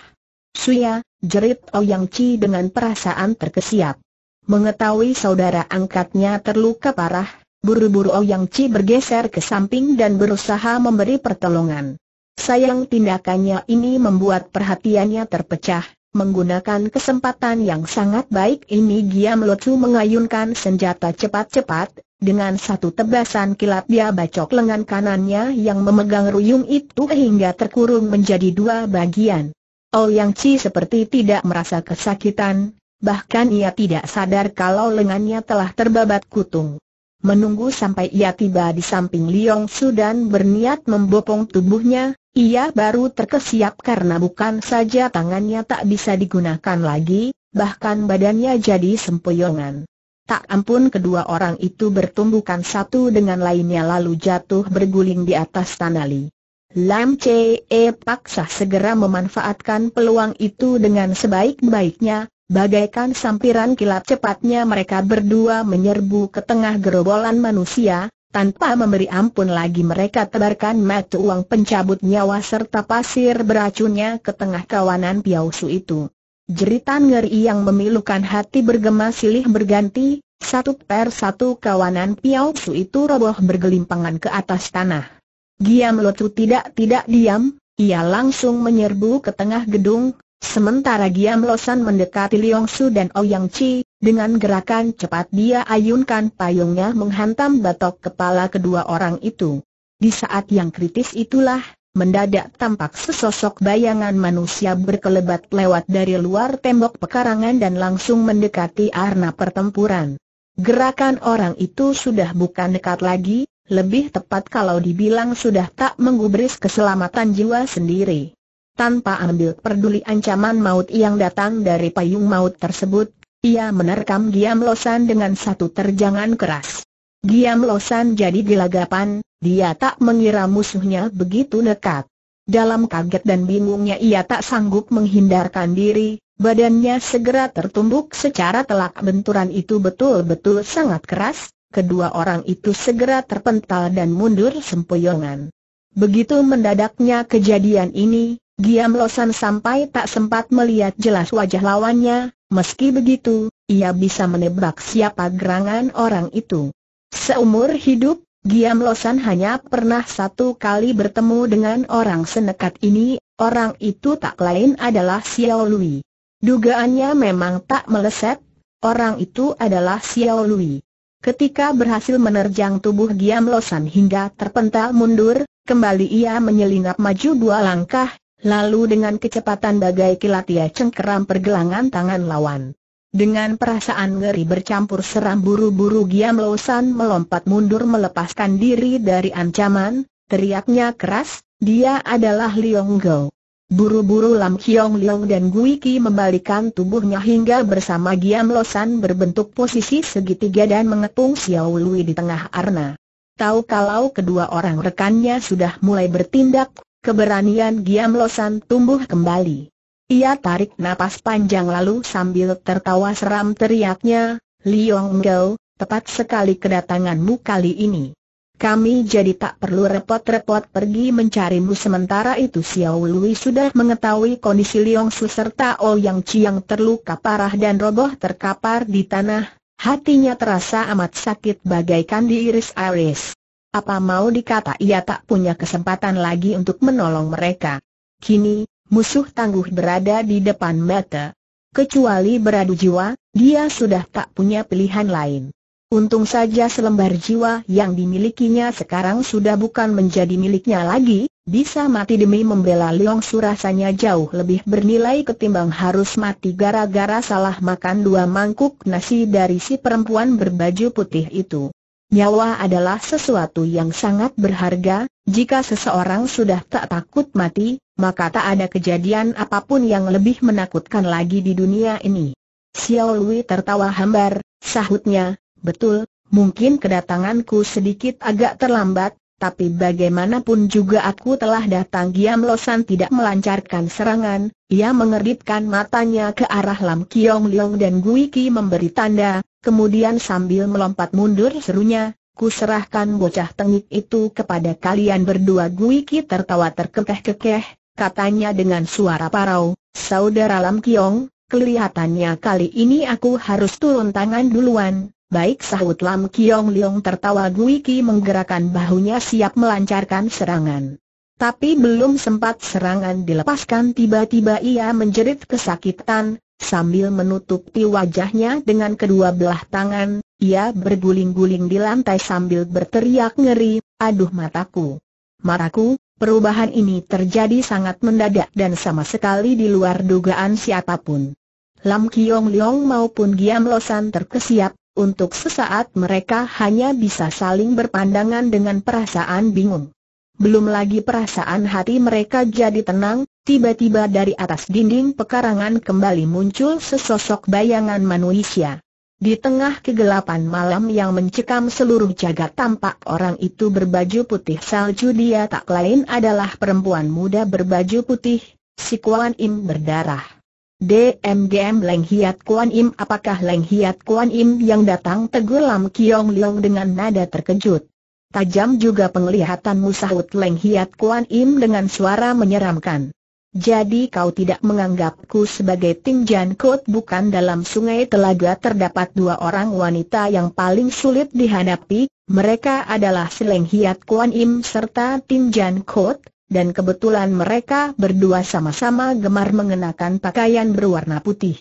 Suya, jerit Ouyang Chi dengan perasaan terkesiap. Mengetahui saudara angkatnya terluka parah, buru-buru Ouyang Chi bergeser ke samping dan berusaha memberi pertolongan. Sayang tindakannya ini membuat perhatiannya terpecah, Menggunakan kesempatan yang sangat baik ini Giam Lotsu mengayunkan senjata cepat-cepat, dengan satu tebasan kilat dia bacok lengan kanannya yang memegang ruyung itu hingga terkurung menjadi dua bagian. Ouyang oh, Chi seperti tidak merasa kesakitan, bahkan ia tidak sadar kalau lengannya telah terbabat kutung. Menunggu sampai ia tiba di samping Liong Su dan berniat membopong tubuhnya, ia baru terkesiap karena bukan saja tangannya tak bisa digunakan lagi, bahkan badannya jadi sempoyongan. Tak ampun kedua orang itu bertumbukan satu dengan lainnya lalu jatuh berguling di atas tanali. Lam e paksa segera memanfaatkan peluang itu dengan sebaik-baiknya, bagaikan sampiran kilat cepatnya mereka berdua menyerbu ke tengah gerobolan manusia, tanpa memberi ampun lagi mereka tebarkan mata uang pencabut nyawa serta pasir beracunnya ke tengah kawanan piausu itu. Jeritan ngeri yang memilukan hati bergema silih berganti, satu per satu kawanan piausu itu roboh bergelimpangan ke atas tanah. Giam Lotu tidak-tidak diam, ia langsung menyerbu ke tengah gedung, sementara Giam Losan mendekati Liong Su dan Ouyang oh Chi, dengan gerakan cepat dia ayunkan payungnya menghantam batok kepala kedua orang itu. Di saat yang kritis itulah, mendadak tampak sesosok bayangan manusia berkelebat lewat dari luar tembok pekarangan dan langsung mendekati arna pertempuran. Gerakan orang itu sudah bukan dekat lagi, lebih tepat kalau dibilang sudah tak menggubris keselamatan jiwa sendiri. Tanpa ambil peduli ancaman maut yang datang dari payung maut tersebut, ia menerkam Giam Losan dengan satu terjangan keras. Giam Losan jadi gelagapan, dia tak mengira musuhnya begitu nekat. Dalam kaget dan bingungnya ia tak sanggup menghindarkan diri, badannya segera tertumbuk secara telak benturan itu betul-betul sangat keras, kedua orang itu segera terpental dan mundur sempoyongan. Begitu mendadaknya kejadian ini, Giam Losan sampai tak sempat melihat jelas wajah lawannya, meski begitu, ia bisa menebak siapa gerangan orang itu. Seumur hidup, Giam Losan hanya pernah satu kali bertemu dengan orang senekat ini, orang itu tak lain adalah Xiao Lui. Dugaannya memang tak meleset, orang itu adalah Xiao Lui. Ketika berhasil menerjang tubuh Giam Losan hingga terpental mundur, kembali ia menyelinap maju dua langkah, lalu dengan kecepatan bagai kilat ia cengkeram pergelangan tangan lawan. Dengan perasaan ngeri bercampur seram buru-buru Giam Losan melompat mundur melepaskan diri dari ancaman, teriaknya keras, dia adalah Liong Gou. Buru-buru Lam Kiong Leong dan Gui Ki membalikan tubuhnya hingga bersama Giam Losan berbentuk posisi segitiga dan mengepung Xiao Lui di tengah arna. Tahu kalau kedua orang rekannya sudah mulai bertindak, keberanian Giam Losan tumbuh kembali. Ia tarik napas panjang lalu sambil tertawa seram teriaknya, Liong Gao, tepat sekali kedatanganmu kali ini. Kami jadi tak perlu repot-repot pergi mencarimu sementara itu Xiao Lui sudah mengetahui kondisi Liong Su serta oh Yang Ouyang yang terluka parah dan roboh terkapar di tanah, hatinya terasa amat sakit bagaikan diiris-iris. Apa mau dikata ia tak punya kesempatan lagi untuk menolong mereka. Kini, musuh tangguh berada di depan mata. Kecuali beradu jiwa, dia sudah tak punya pilihan lain. Untung saja selembar jiwa yang dimilikinya sekarang sudah bukan menjadi miliknya lagi, bisa mati demi membela Leong Su rasanya jauh lebih bernilai ketimbang harus mati gara-gara salah makan dua mangkuk nasi dari si perempuan berbaju putih itu. Nyawa adalah sesuatu yang sangat berharga, jika seseorang sudah tak takut mati, maka tak ada kejadian apapun yang lebih menakutkan lagi di dunia ini. Xiao Lui tertawa hambar, sahutnya, Betul, mungkin kedatanganku sedikit agak terlambat, tapi bagaimanapun juga aku telah datang Giam Losan tidak melancarkan serangan, ia mengeritkan matanya ke arah Lam Kiong Leong dan Gui Ki memberi tanda, kemudian sambil melompat mundur serunya, ku serahkan bocah tengik itu kepada kalian berdua Gui Ki tertawa terkekeh-kekeh, katanya dengan suara parau, saudara Lam Kiong, kelihatannya kali ini aku harus turun tangan duluan, Baik sahut Lam Kiong Liong tertawa Gui Ki menggerakkan bahunya siap melancarkan serangan. Tapi belum sempat serangan dilepaskan tiba-tiba ia menjerit kesakitan, sambil menutupi wajahnya dengan kedua belah tangan, ia berguling-guling di lantai sambil berteriak ngeri, aduh mataku. maraku, perubahan ini terjadi sangat mendadak dan sama sekali di luar dugaan siapapun. Lam Kiong Liong maupun Giam Losan terkesiap, untuk sesaat mereka hanya bisa saling berpandangan dengan perasaan bingung. Belum lagi perasaan hati mereka jadi tenang, tiba-tiba dari atas dinding pekarangan kembali muncul sesosok bayangan manusia. Di tengah kegelapan malam yang mencekam seluruh jagat tampak orang itu berbaju putih salju dia tak lain adalah perempuan muda berbaju putih, si Kuan Im berdarah. DMGM Leng Hiat Kuan Im Apakah Leng Hiat Kuan Im yang datang tegur Lam Kiong Leong dengan nada terkejut Tajam juga penglihatan musahut Leng Hiat Kuan Im dengan suara menyeramkan Jadi kau tidak menganggapku sebagai Ting Jan Kut Bukan dalam sungai telaga terdapat dua orang wanita yang paling sulit dihadapi Mereka adalah Seleng Hiat Kuan Im serta Tim Jan Kut? dan kebetulan mereka berdua sama-sama gemar mengenakan pakaian berwarna putih.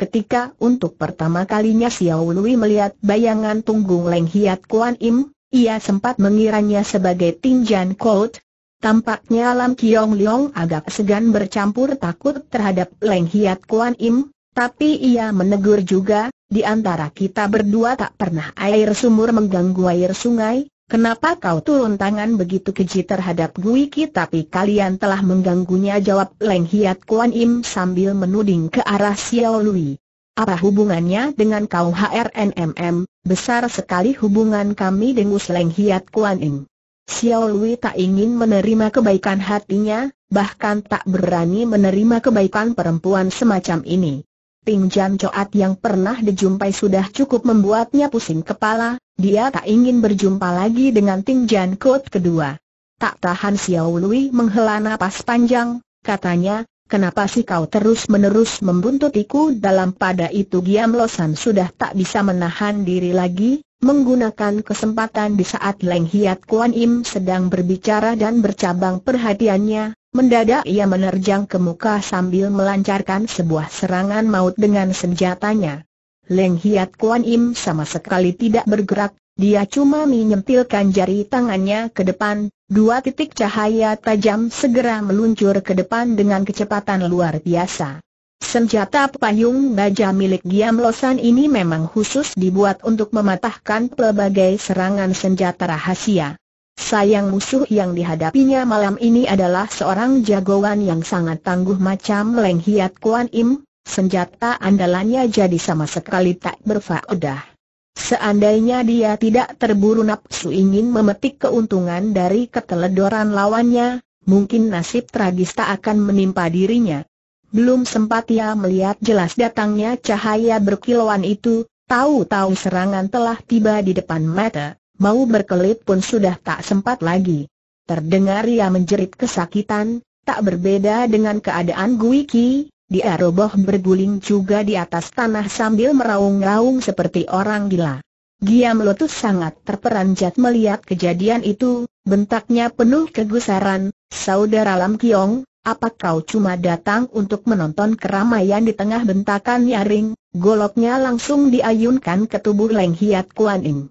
Ketika untuk pertama kalinya Xiao Lui melihat bayangan punggung Leng Hiat Kuan Im, ia sempat mengiranya sebagai Tinjan Kout. Tampaknya Lam Kiong Leong agak segan bercampur takut terhadap Leng Hiat Kuan Im, tapi ia menegur juga, di antara kita berdua tak pernah air sumur mengganggu air sungai, Kenapa kau turun tangan begitu keji terhadap Ki tapi kalian telah mengganggunya jawab Leng Hiat Kuan Im sambil menuding ke arah Xiao Lui. Apa hubungannya dengan kau HRNMM? Besar sekali hubungan kami dengan Leng Hiat Kuan Im. Xiao Lui tak ingin menerima kebaikan hatinya, bahkan tak berani menerima kebaikan perempuan semacam ini. Jan coat yang pernah dijumpai sudah cukup membuatnya pusing kepala, dia tak ingin berjumpa lagi dengan Jan Coat kedua. Tak tahan Xiao Lui menghela napas panjang, katanya, kenapa sih kau terus-menerus membuntutiku dalam pada itu Giam Losan sudah tak bisa menahan diri lagi, menggunakan kesempatan di saat Leng Hiat Kuan Im sedang berbicara dan bercabang perhatiannya, Mendadak ia menerjang ke muka sambil melancarkan sebuah serangan maut dengan senjatanya. Leng Hiat Kuan Im sama sekali tidak bergerak, dia cuma menyempilkan jari tangannya ke depan, dua titik cahaya tajam segera meluncur ke depan dengan kecepatan luar biasa. Senjata payung baja milik Giam Losan ini memang khusus dibuat untuk mematahkan pelbagai serangan senjata rahasia. Sayang musuh yang dihadapinya malam ini adalah seorang jagoan yang sangat tangguh macam Leng Hiat Kuan Im, senjata andalannya jadi sama sekali tak berfaedah. Seandainya dia tidak terburu nafsu ingin memetik keuntungan dari keteledoran lawannya, mungkin nasib tragis tak akan menimpa dirinya. Belum sempat ia melihat jelas datangnya cahaya berkilauan itu, tahu-tahu serangan telah tiba di depan mata mau berkelit pun sudah tak sempat lagi. Terdengar ia menjerit kesakitan, tak berbeda dengan keadaan Gui Ki, dia roboh berguling juga di atas tanah sambil meraung-raung seperti orang gila. Giam Lotus sangat terperanjat melihat kejadian itu, bentaknya penuh kegusaran, Saudara Lam Kiong, apa kau cuma datang untuk menonton keramaian di tengah bentakan nyaring, goloknya langsung diayunkan ke tubuh Leng Hiat Kuan Im.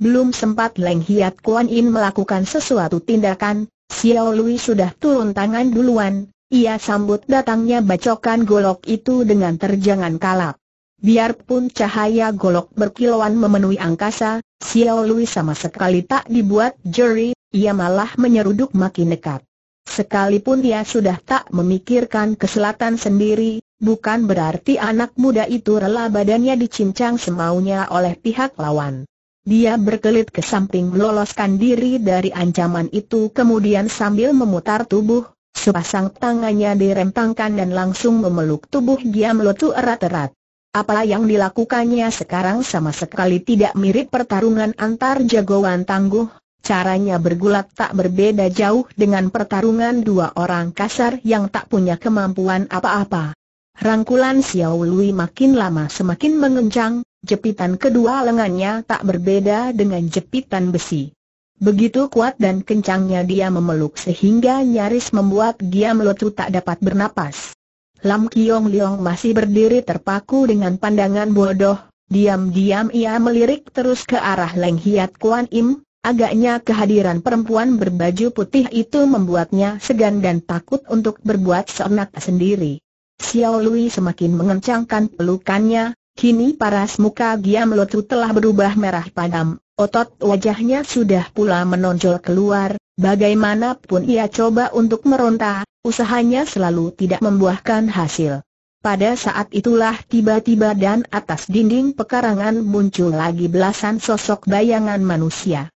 Belum sempat Leng Hiat Kuan Yin melakukan sesuatu tindakan, Xiao Lui sudah turun tangan duluan, ia sambut datangnya bacokan golok itu dengan terjangan kalap. Biarpun cahaya golok berkilauan memenuhi angkasa, Xiao Lui sama sekali tak dibuat jeri, ia malah menyeruduk makin dekat. Sekalipun ia sudah tak memikirkan keselatan sendiri, bukan berarti anak muda itu rela badannya dicincang semaunya oleh pihak lawan. Dia berkelit ke samping meloloskan diri dari ancaman itu kemudian sambil memutar tubuh, sepasang tangannya dirempangkan dan langsung memeluk tubuh Giam Lotu erat-erat. Apa yang dilakukannya sekarang sama sekali tidak mirip pertarungan antar jagoan tangguh, caranya bergulat tak berbeda jauh dengan pertarungan dua orang kasar yang tak punya kemampuan apa-apa. Rangkulan Xiao Lui makin lama semakin mengencang, Jepitan kedua lengannya tak berbeda dengan jepitan besi. Begitu kuat dan kencangnya dia memeluk sehingga nyaris membuat dia Lotu tak dapat bernapas. Lam Kiong Liong masih berdiri terpaku dengan pandangan bodoh, diam-diam ia melirik terus ke arah Leng Hiat Kuan Im, Agaknya kehadiran perempuan berbaju putih itu membuatnya segan dan takut untuk berbuat seenak sendiri. Xiao Lui semakin mengencangkan pelukannya, Kini paras muka Giam Lotu telah berubah merah padam, otot wajahnya sudah pula menonjol keluar, bagaimanapun ia coba untuk meronta, usahanya selalu tidak membuahkan hasil. Pada saat itulah tiba-tiba dan atas dinding pekarangan muncul lagi belasan sosok bayangan manusia.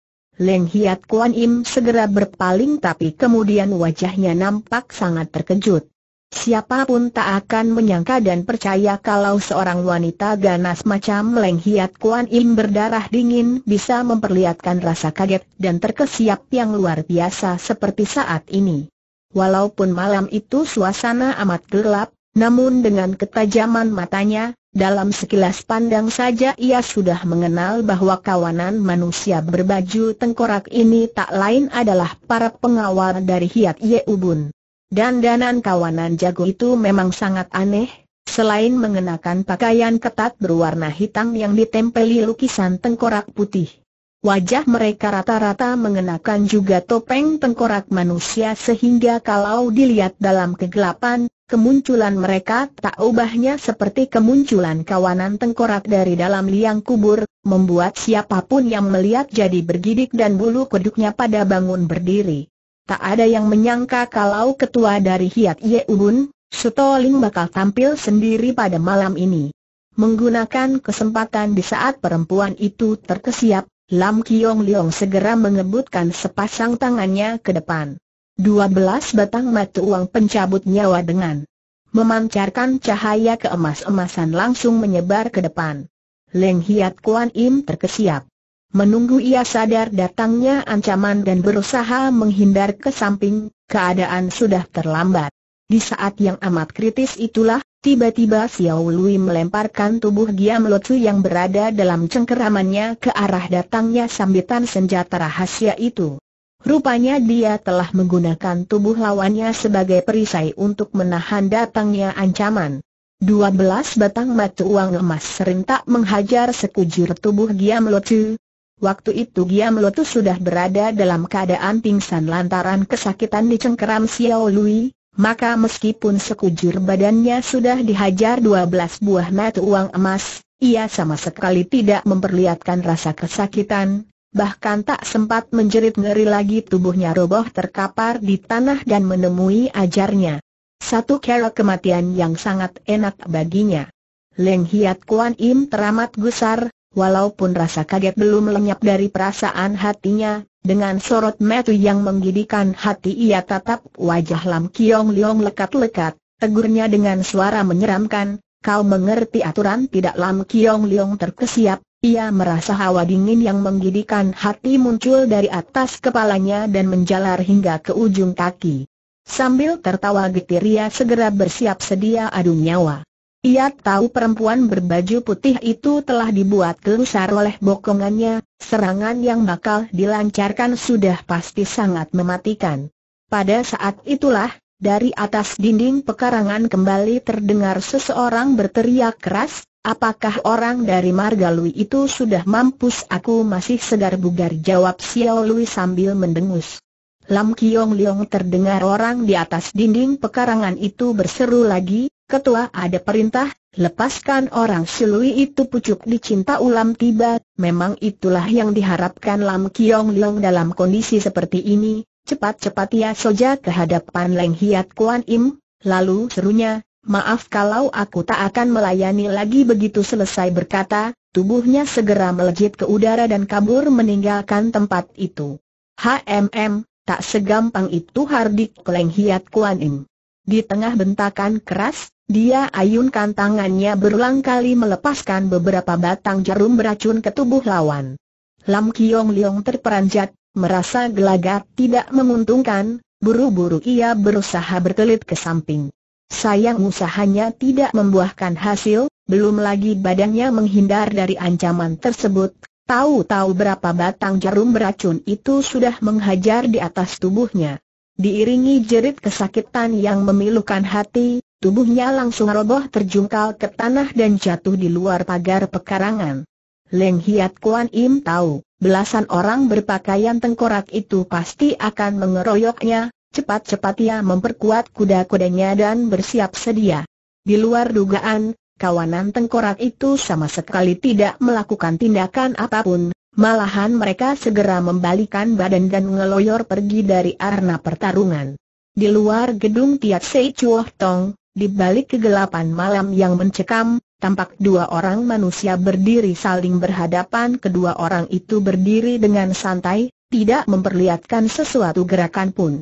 Leng Hiat Kuan Im segera berpaling tapi kemudian wajahnya nampak sangat terkejut. Siapapun tak akan menyangka dan percaya kalau seorang wanita ganas macam Leng Hiat Kuan Im berdarah dingin bisa memperlihatkan rasa kaget dan terkesiap yang luar biasa seperti saat ini. Walaupun malam itu suasana amat gelap, namun dengan ketajaman matanya, dalam sekilas pandang saja ia sudah mengenal bahwa kawanan manusia berbaju tengkorak ini tak lain adalah para pengawal dari Hiat Ye Ubun. Dandanan kawanan jago itu memang sangat aneh, selain mengenakan pakaian ketat berwarna hitam yang ditempeli lukisan tengkorak putih. Wajah mereka rata-rata mengenakan juga topeng tengkorak manusia sehingga kalau dilihat dalam kegelapan, kemunculan mereka tak ubahnya seperti kemunculan kawanan tengkorak dari dalam liang kubur, membuat siapapun yang melihat jadi bergidik dan bulu kuduknya pada bangun berdiri. Tak ada yang menyangka kalau ketua dari Hiat Ye Ubun, Sutoling bakal tampil sendiri pada malam ini. Menggunakan kesempatan di saat perempuan itu terkesiap, Lam Kiong Leong segera mengebutkan sepasang tangannya ke depan. Dua belas batang mata uang pencabut nyawa dengan memancarkan cahaya keemas-emasan langsung menyebar ke depan. Leng Hiat Kuan Im terkesiap. Menunggu ia sadar datangnya ancaman dan berusaha menghindar ke samping, keadaan sudah terlambat. Di saat yang amat kritis itulah, tiba-tiba Xiao Lui melemparkan tubuh Giam Lotsu yang berada dalam cengkeramannya ke arah datangnya sambitan senjata rahasia itu. Rupanya dia telah menggunakan tubuh lawannya sebagai perisai untuk menahan datangnya ancaman. 12 batang mata uang emas serentak menghajar sekujur tubuh Giam Lotsu, Waktu itu Gia Melotus sudah berada dalam keadaan pingsan lantaran kesakitan di cengkeram Xiao Lui, maka meskipun sekujur badannya sudah dihajar 12 buah mata uang emas, ia sama sekali tidak memperlihatkan rasa kesakitan, Bahkan tak sempat menjerit ngeri lagi tubuhnya roboh terkapar di tanah dan menemui ajarnya. Satu kera kematian yang sangat enak baginya. Leng Hiat Kuan Im teramat gusar, Walaupun rasa kaget belum lenyap dari perasaan hatinya, dengan sorot metu yang menggidikan hati ia tatap wajah Lam Kiong Leong lekat-lekat, tegurnya dengan suara menyeramkan, kau mengerti aturan tidak Lam Kiong Leong terkesiap, ia merasa hawa dingin yang menggidikan hati muncul dari atas kepalanya dan menjalar hingga ke ujung kaki. Sambil tertawa getir ia segera bersiap sedia adu nyawa. Ia tahu perempuan berbaju putih itu telah dibuat gelusar oleh bokongannya, serangan yang bakal dilancarkan sudah pasti sangat mematikan. Pada saat itulah, dari atas dinding pekarangan kembali terdengar seseorang berteriak keras, apakah orang dari Margalui itu sudah mampus aku masih segar bugar jawab Xiao Lui sambil mendengus. Lam Kiong Leong terdengar orang di atas dinding pekarangan itu berseru lagi, Ketua ada perintah, lepaskan orang Silui itu pucuk dicinta ulam tiba, memang itulah yang diharapkan Lam Kiong Leong dalam kondisi seperti ini, cepat-cepat ia soja ke hadapan Leng Hiat Kuan Im, lalu serunya, maaf kalau aku tak akan melayani lagi begitu selesai berkata, tubuhnya segera melejit ke udara dan kabur meninggalkan tempat itu. HMM, tak segampang itu Hardik Leng Hiat Kuan Im. Di tengah bentakan keras, dia ayunkan tangannya berulang kali melepaskan beberapa batang jarum beracun ke tubuh lawan. Lam Kiong Liong terperanjat, merasa gelagat tidak menguntungkan, buru-buru ia berusaha berkelit ke samping. Sayang usahanya tidak membuahkan hasil, belum lagi badannya menghindar dari ancaman tersebut, tahu-tahu berapa batang jarum beracun itu sudah menghajar di atas tubuhnya. Diiringi jerit kesakitan yang memilukan hati, Tubuhnya langsung roboh terjungkal ke tanah dan jatuh di luar pagar pekarangan. Leng Hiat Kuan Im tahu, belasan orang berpakaian tengkorak itu pasti akan mengeroyoknya, cepat-cepat ia memperkuat kuda-kudanya dan bersiap sedia. Di luar dugaan, kawanan tengkorak itu sama sekali tidak melakukan tindakan apapun, malahan mereka segera membalikan badan dan ngeloyor pergi dari arena pertarungan. Di luar gedung Tiat Sei Chuo Tong, di balik kegelapan malam yang mencekam, tampak dua orang manusia berdiri saling berhadapan Kedua orang itu berdiri dengan santai, tidak memperlihatkan sesuatu gerakan pun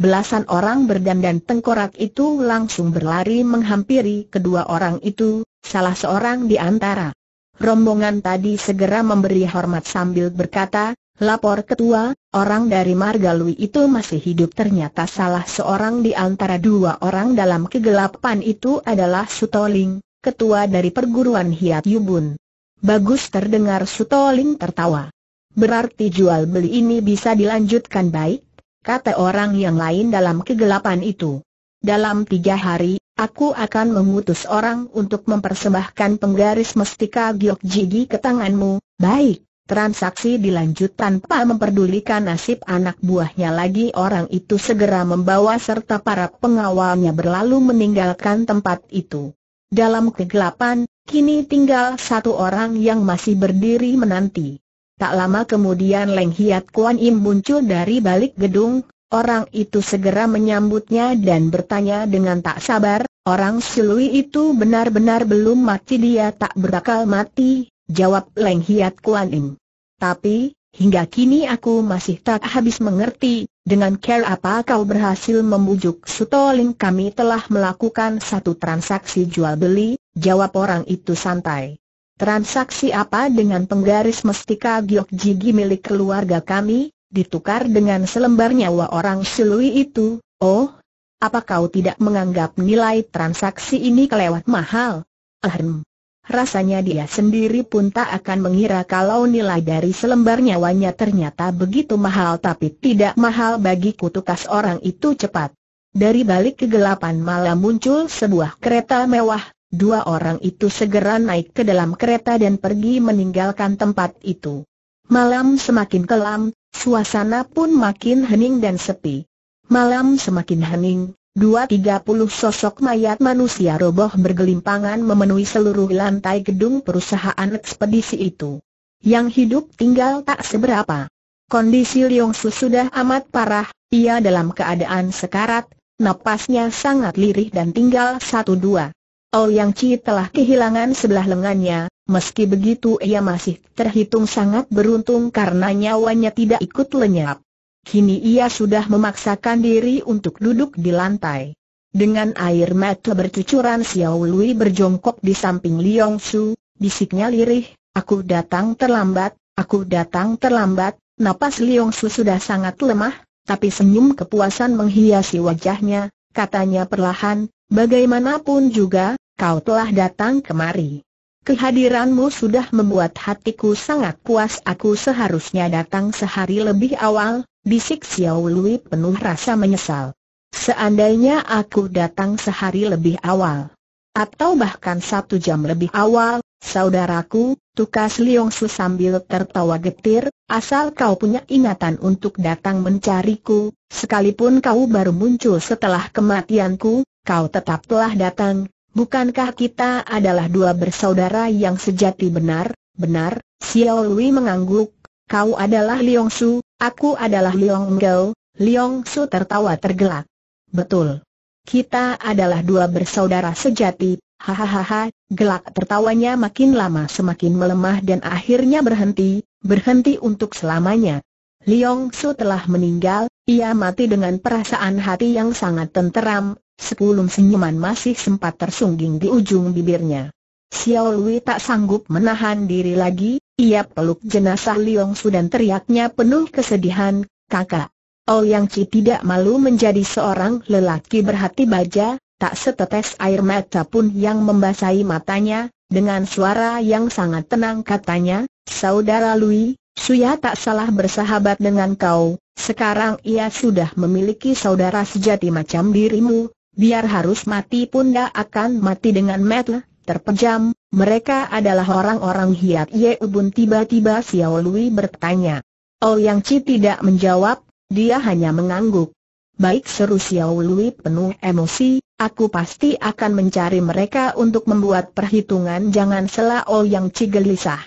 Belasan orang berdandan tengkorak itu langsung berlari menghampiri kedua orang itu, salah seorang di antara Rombongan tadi segera memberi hormat sambil berkata, Lapor ketua, orang dari Margalui itu masih hidup ternyata salah seorang di antara dua orang dalam kegelapan itu adalah Sutoling, ketua dari perguruan Hiat Yubun. Bagus terdengar Sutoling tertawa. Berarti jual beli ini bisa dilanjutkan baik, kata orang yang lain dalam kegelapan itu. Dalam tiga hari, aku akan mengutus orang untuk mempersembahkan penggaris mestika Giok Jigi ke tanganmu, baik. Transaksi dilanjut tanpa memperdulikan nasib anak buahnya lagi orang itu segera membawa serta para pengawalnya berlalu meninggalkan tempat itu. Dalam kegelapan, kini tinggal satu orang yang masih berdiri menanti. Tak lama kemudian Leng Hiat Kuan Im muncul dari balik gedung, orang itu segera menyambutnya dan bertanya dengan tak sabar, orang Silui itu benar-benar belum mati dia tak berakal mati, Jawab Leng Hiat Kuan Im. Tapi, hingga kini aku masih tak habis mengerti, dengan care apa kau berhasil membujuk Ling kami telah melakukan satu transaksi jual beli, jawab orang itu santai. Transaksi apa dengan penggaris mestika giok jigi milik keluarga kami, ditukar dengan selembar nyawa orang silui itu, oh, apa kau tidak menganggap nilai transaksi ini kelewat mahal? Ahem, Rasanya dia sendiri pun tak akan mengira kalau nilai dari selembar nyawanya ternyata begitu mahal tapi tidak mahal bagi kutukas orang itu cepat. Dari balik kegelapan malam muncul sebuah kereta mewah, dua orang itu segera naik ke dalam kereta dan pergi meninggalkan tempat itu. Malam semakin kelam, suasana pun makin hening dan sepi. Malam semakin hening, Dua tiga puluh sosok mayat manusia roboh bergelimpangan memenuhi seluruh lantai gedung perusahaan ekspedisi itu. Yang hidup tinggal tak seberapa. Kondisi Liong Su sudah amat parah, ia dalam keadaan sekarat, napasnya sangat lirih dan tinggal satu dua. Ouyang Yang Chi telah kehilangan sebelah lengannya, meski begitu ia masih terhitung sangat beruntung karena nyawanya tidak ikut lenyap kini ia sudah memaksakan diri untuk duduk di lantai. Dengan air mata bercucuran Xiao Lui berjongkok di samping Liong Su, bisiknya lirih, aku datang terlambat, aku datang terlambat, napas Liong Su sudah sangat lemah, tapi senyum kepuasan menghiasi wajahnya, katanya perlahan, bagaimanapun juga, kau telah datang kemari. Kehadiranmu sudah membuat hatiku sangat puas aku seharusnya datang sehari lebih awal, bisik Xiao Lui penuh rasa menyesal. Seandainya aku datang sehari lebih awal, atau bahkan satu jam lebih awal, saudaraku, tukas Liong Su sambil tertawa getir, asal kau punya ingatan untuk datang mencariku, sekalipun kau baru muncul setelah kematianku, kau tetap telah datang, bukankah kita adalah dua bersaudara yang sejati benar, benar, Xiao Lui mengangguk, kau adalah Liong Su, Aku adalah Liong Gao, Liong Su tertawa tergelak. Betul. Kita adalah dua bersaudara sejati, hahaha, gelak tertawanya makin lama semakin melemah dan akhirnya berhenti, berhenti untuk selamanya. Liong Su telah meninggal, ia mati dengan perasaan hati yang sangat tenteram, sebelum senyuman masih sempat tersungging di ujung bibirnya. Xiao Lui tak sanggup menahan diri lagi, ia peluk jenazah Liong Su dan teriaknya penuh kesedihan, kakak. Ouyang Chi tidak malu menjadi seorang lelaki berhati baja, tak setetes air mata pun yang membasahi matanya, dengan suara yang sangat tenang katanya, Saudara Lui, Suya tak salah bersahabat dengan kau, sekarang ia sudah memiliki saudara sejati macam dirimu, biar harus mati pun tak akan mati dengan metle Terpejam, mereka adalah orang-orang Hiat Ye Ubun tiba-tiba Xiao Lui bertanya. Oh Yang Chi tidak menjawab, dia hanya mengangguk. Baik seru Xiao Lui penuh emosi, aku pasti akan mencari mereka untuk membuat perhitungan jangan sela Oh Yang Chi gelisah.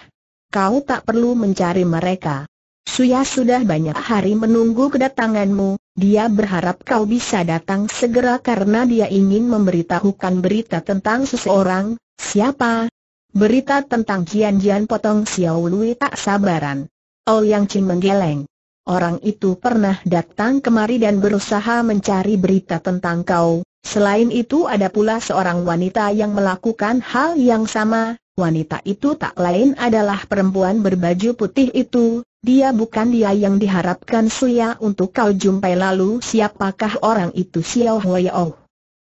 Kau tak perlu mencari mereka. Suya sudah banyak hari menunggu kedatanganmu, dia berharap kau bisa datang segera karena dia ingin memberitahukan berita tentang seseorang, siapa? Berita tentang Kian Jian Potong Xiao Lui tak sabaran. Oh, yang Chin menggeleng. Orang itu pernah datang kemari dan berusaha mencari berita tentang kau. Selain itu ada pula seorang wanita yang melakukan hal yang sama, wanita itu tak lain adalah perempuan berbaju putih itu, dia bukan dia yang diharapkan Suya untuk kau jumpai lalu siapakah orang itu Xiao Huoyao?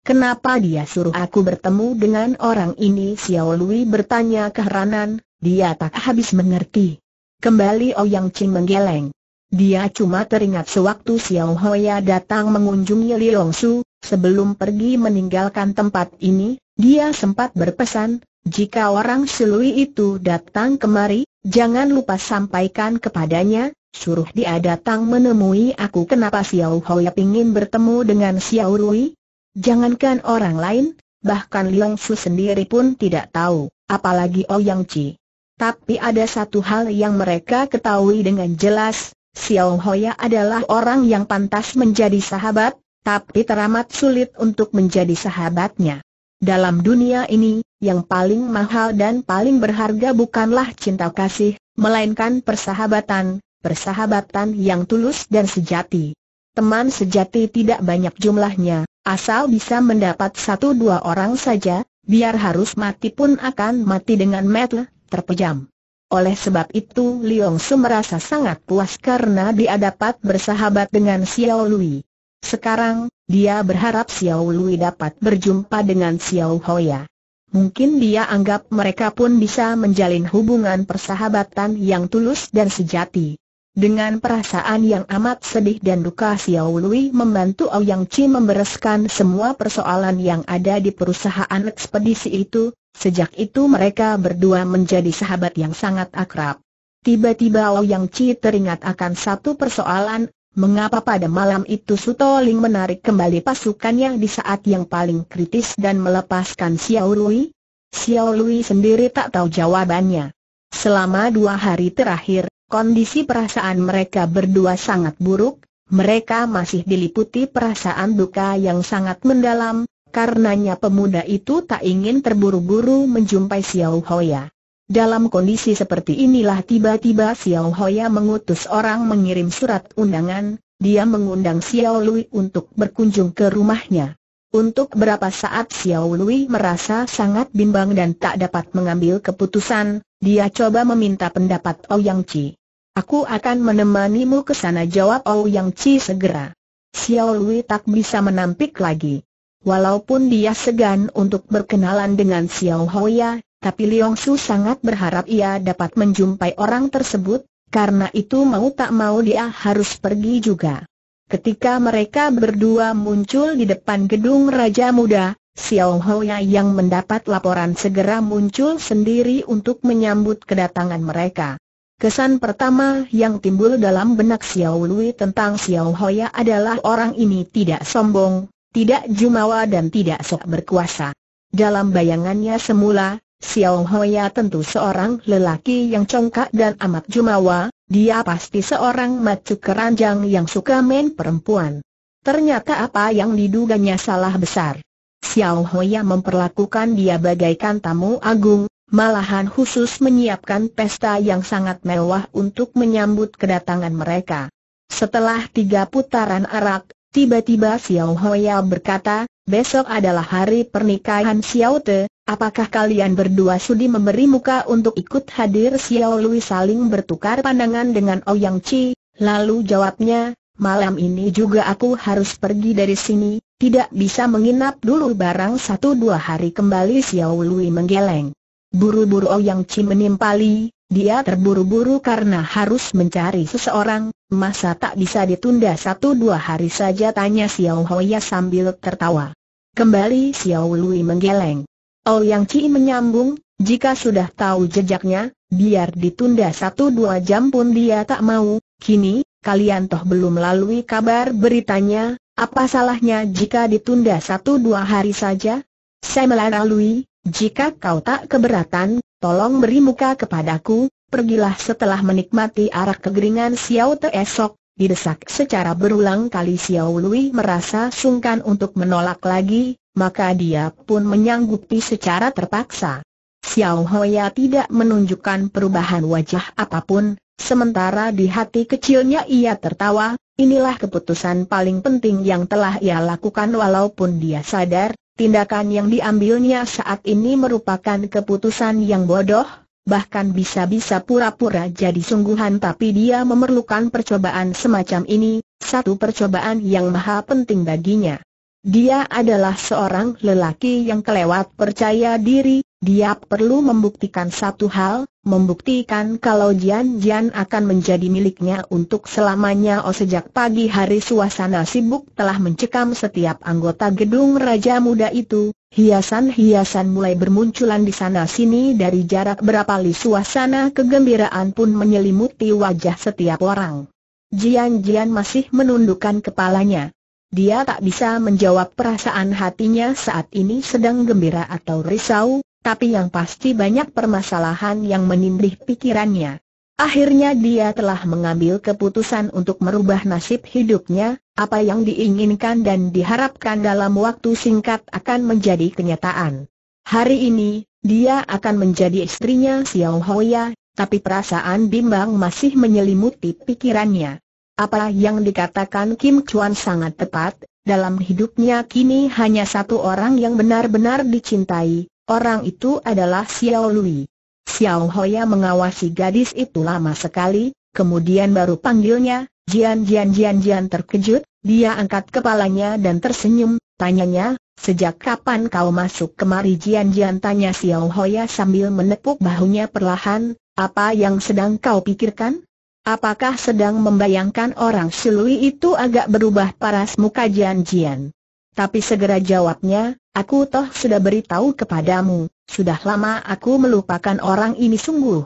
Kenapa dia suruh aku bertemu dengan orang ini Xiao Lui bertanya keheranan, dia tak habis mengerti. Kembali Ouyang oh Qing menggeleng. Dia cuma teringat sewaktu Xiao Hoya datang mengunjungi Li Su sebelum pergi meninggalkan tempat ini, dia sempat berpesan, jika orang Silui itu datang kemari, jangan lupa sampaikan kepadanya, suruh dia datang menemui aku kenapa Xiao Hoya ingin bertemu dengan Xiao Rui? Jangankan orang lain, bahkan Liang Su sendiri pun tidak tahu, apalagi Ouyang oh Chi. Tapi ada satu hal yang mereka ketahui dengan jelas, Xiao Hoya adalah orang yang pantas menjadi sahabat, tapi teramat sulit untuk menjadi sahabatnya. Dalam dunia ini, yang paling mahal dan paling berharga bukanlah cinta kasih, melainkan persahabatan, persahabatan yang tulus dan sejati. Teman sejati tidak banyak jumlahnya, asal bisa mendapat satu dua orang saja, biar harus mati pun akan mati dengan metel, terpejam. Oleh sebab itu Liong Su merasa sangat puas karena dia dapat bersahabat dengan Xiao Lui. Sekarang, dia berharap Xiao Lui dapat berjumpa dengan Xiao Hoya. Mungkin dia anggap mereka pun bisa menjalin hubungan persahabatan yang tulus dan sejati. Dengan perasaan yang amat sedih dan duka Xiao Lui membantu Yang Chi membereskan semua persoalan yang ada di perusahaan ekspedisi itu, sejak itu mereka berdua menjadi sahabat yang sangat akrab. Tiba-tiba Ao Yang Chi teringat akan satu persoalan, Mengapa pada malam itu Sutoling menarik kembali pasukannya di saat yang paling kritis dan melepaskan Xiao Lui? Xiao Lui sendiri tak tahu jawabannya. Selama dua hari terakhir, kondisi perasaan mereka berdua sangat buruk, mereka masih diliputi perasaan duka yang sangat mendalam, karenanya pemuda itu tak ingin terburu-buru menjumpai Xiao Hoya. Dalam kondisi seperti inilah tiba-tiba Xiao Hoya mengutus orang mengirim surat undangan, dia mengundang Xiao Lui untuk berkunjung ke rumahnya. Untuk berapa saat Xiao Lui merasa sangat bimbang dan tak dapat mengambil keputusan, dia coba meminta pendapat Yang Chi. Aku akan menemanimu ke sana jawab Yang Chi segera. Xiao Lui tak bisa menampik lagi. Walaupun dia segan untuk berkenalan dengan Xiao Hoya, tapi Liong Su sangat berharap ia dapat menjumpai orang tersebut, karena itu mau tak mau dia harus pergi juga. Ketika mereka berdua muncul di depan gedung Raja Muda, Xiao Hoya yang mendapat laporan segera muncul sendiri untuk menyambut kedatangan mereka. Kesan pertama yang timbul dalam benak Xiao Lui tentang Xiao Hoya adalah orang ini tidak sombong, tidak jumawa dan tidak sok berkuasa. Dalam bayangannya semula, Xiao Hoya tentu seorang lelaki yang congkak dan amat jumawa, dia pasti seorang macu keranjang yang suka main perempuan. Ternyata apa yang diduganya salah besar. Xiao Hoya memperlakukan dia bagaikan tamu agung, malahan khusus menyiapkan pesta yang sangat mewah untuk menyambut kedatangan mereka. Setelah tiga putaran arak, tiba-tiba Xiao Hoya berkata, Besok adalah hari pernikahan Xiao Te, apakah kalian berdua sudi memberi muka untuk ikut hadir Xiao Lui saling bertukar pandangan dengan Ouyang oh Chi, lalu jawabnya, malam ini juga aku harus pergi dari sini, tidak bisa menginap dulu barang satu dua hari kembali Xiao Lui menggeleng. Buru-buru Ouyang oh Chi menimpali, dia terburu-buru karena harus mencari seseorang, masa tak bisa ditunda satu dua hari saja tanya Xiao Hoya sambil tertawa. Kembali Xiao Lui menggeleng. Ouyang oh, Ci menyambung, jika sudah tahu jejaknya, biar ditunda satu dua jam pun dia tak mau, kini, kalian toh belum melalui kabar beritanya, apa salahnya jika ditunda satu dua hari saja? Saya melarang Lui, jika kau tak keberatan, tolong beri muka kepadaku, pergilah setelah menikmati arak kegeringan Xiao Te esok, didesak secara berulang kali Xiao Lui merasa sungkan untuk menolak lagi, maka dia pun menyanggupi secara terpaksa. Xiao Hoya tidak menunjukkan perubahan wajah apapun, sementara di hati kecilnya ia tertawa, inilah keputusan paling penting yang telah ia lakukan walaupun dia sadar, Tindakan yang diambilnya saat ini merupakan keputusan yang bodoh, bahkan bisa-bisa pura-pura jadi sungguhan tapi dia memerlukan percobaan semacam ini, satu percobaan yang maha penting baginya. Dia adalah seorang lelaki yang kelewat percaya diri, dia perlu membuktikan satu hal, membuktikan kalau Jian Jian akan menjadi miliknya untuk selamanya. Oh sejak pagi hari suasana sibuk telah mencekam setiap anggota gedung Raja Muda itu, hiasan-hiasan mulai bermunculan di sana-sini dari jarak berapa li suasana kegembiraan pun menyelimuti wajah setiap orang. Jian Jian masih menundukkan kepalanya. Dia tak bisa menjawab perasaan hatinya saat ini sedang gembira atau risau, tapi yang pasti banyak permasalahan yang menindih pikirannya. Akhirnya dia telah mengambil keputusan untuk merubah nasib hidupnya, apa yang diinginkan dan diharapkan dalam waktu singkat akan menjadi kenyataan. Hari ini, dia akan menjadi istrinya Xiao Hoya, tapi perasaan bimbang masih menyelimuti pikirannya. Apa yang dikatakan Kim Chuan sangat tepat, dalam hidupnya kini hanya satu orang yang benar-benar dicintai, Orang itu adalah Xiao Lui. Xiao Hoya mengawasi gadis itu lama sekali, kemudian baru panggilnya, Jian Jian Jian Jian terkejut, dia angkat kepalanya dan tersenyum, tanyanya, sejak kapan kau masuk kemari Jian Jian tanya Xiao Hoya sambil menepuk bahunya perlahan, apa yang sedang kau pikirkan? Apakah sedang membayangkan orang Xiao Lui itu agak berubah paras muka Jian Jian? Tapi segera jawabnya, Aku toh sudah beritahu kepadamu, sudah lama aku melupakan orang ini sungguh.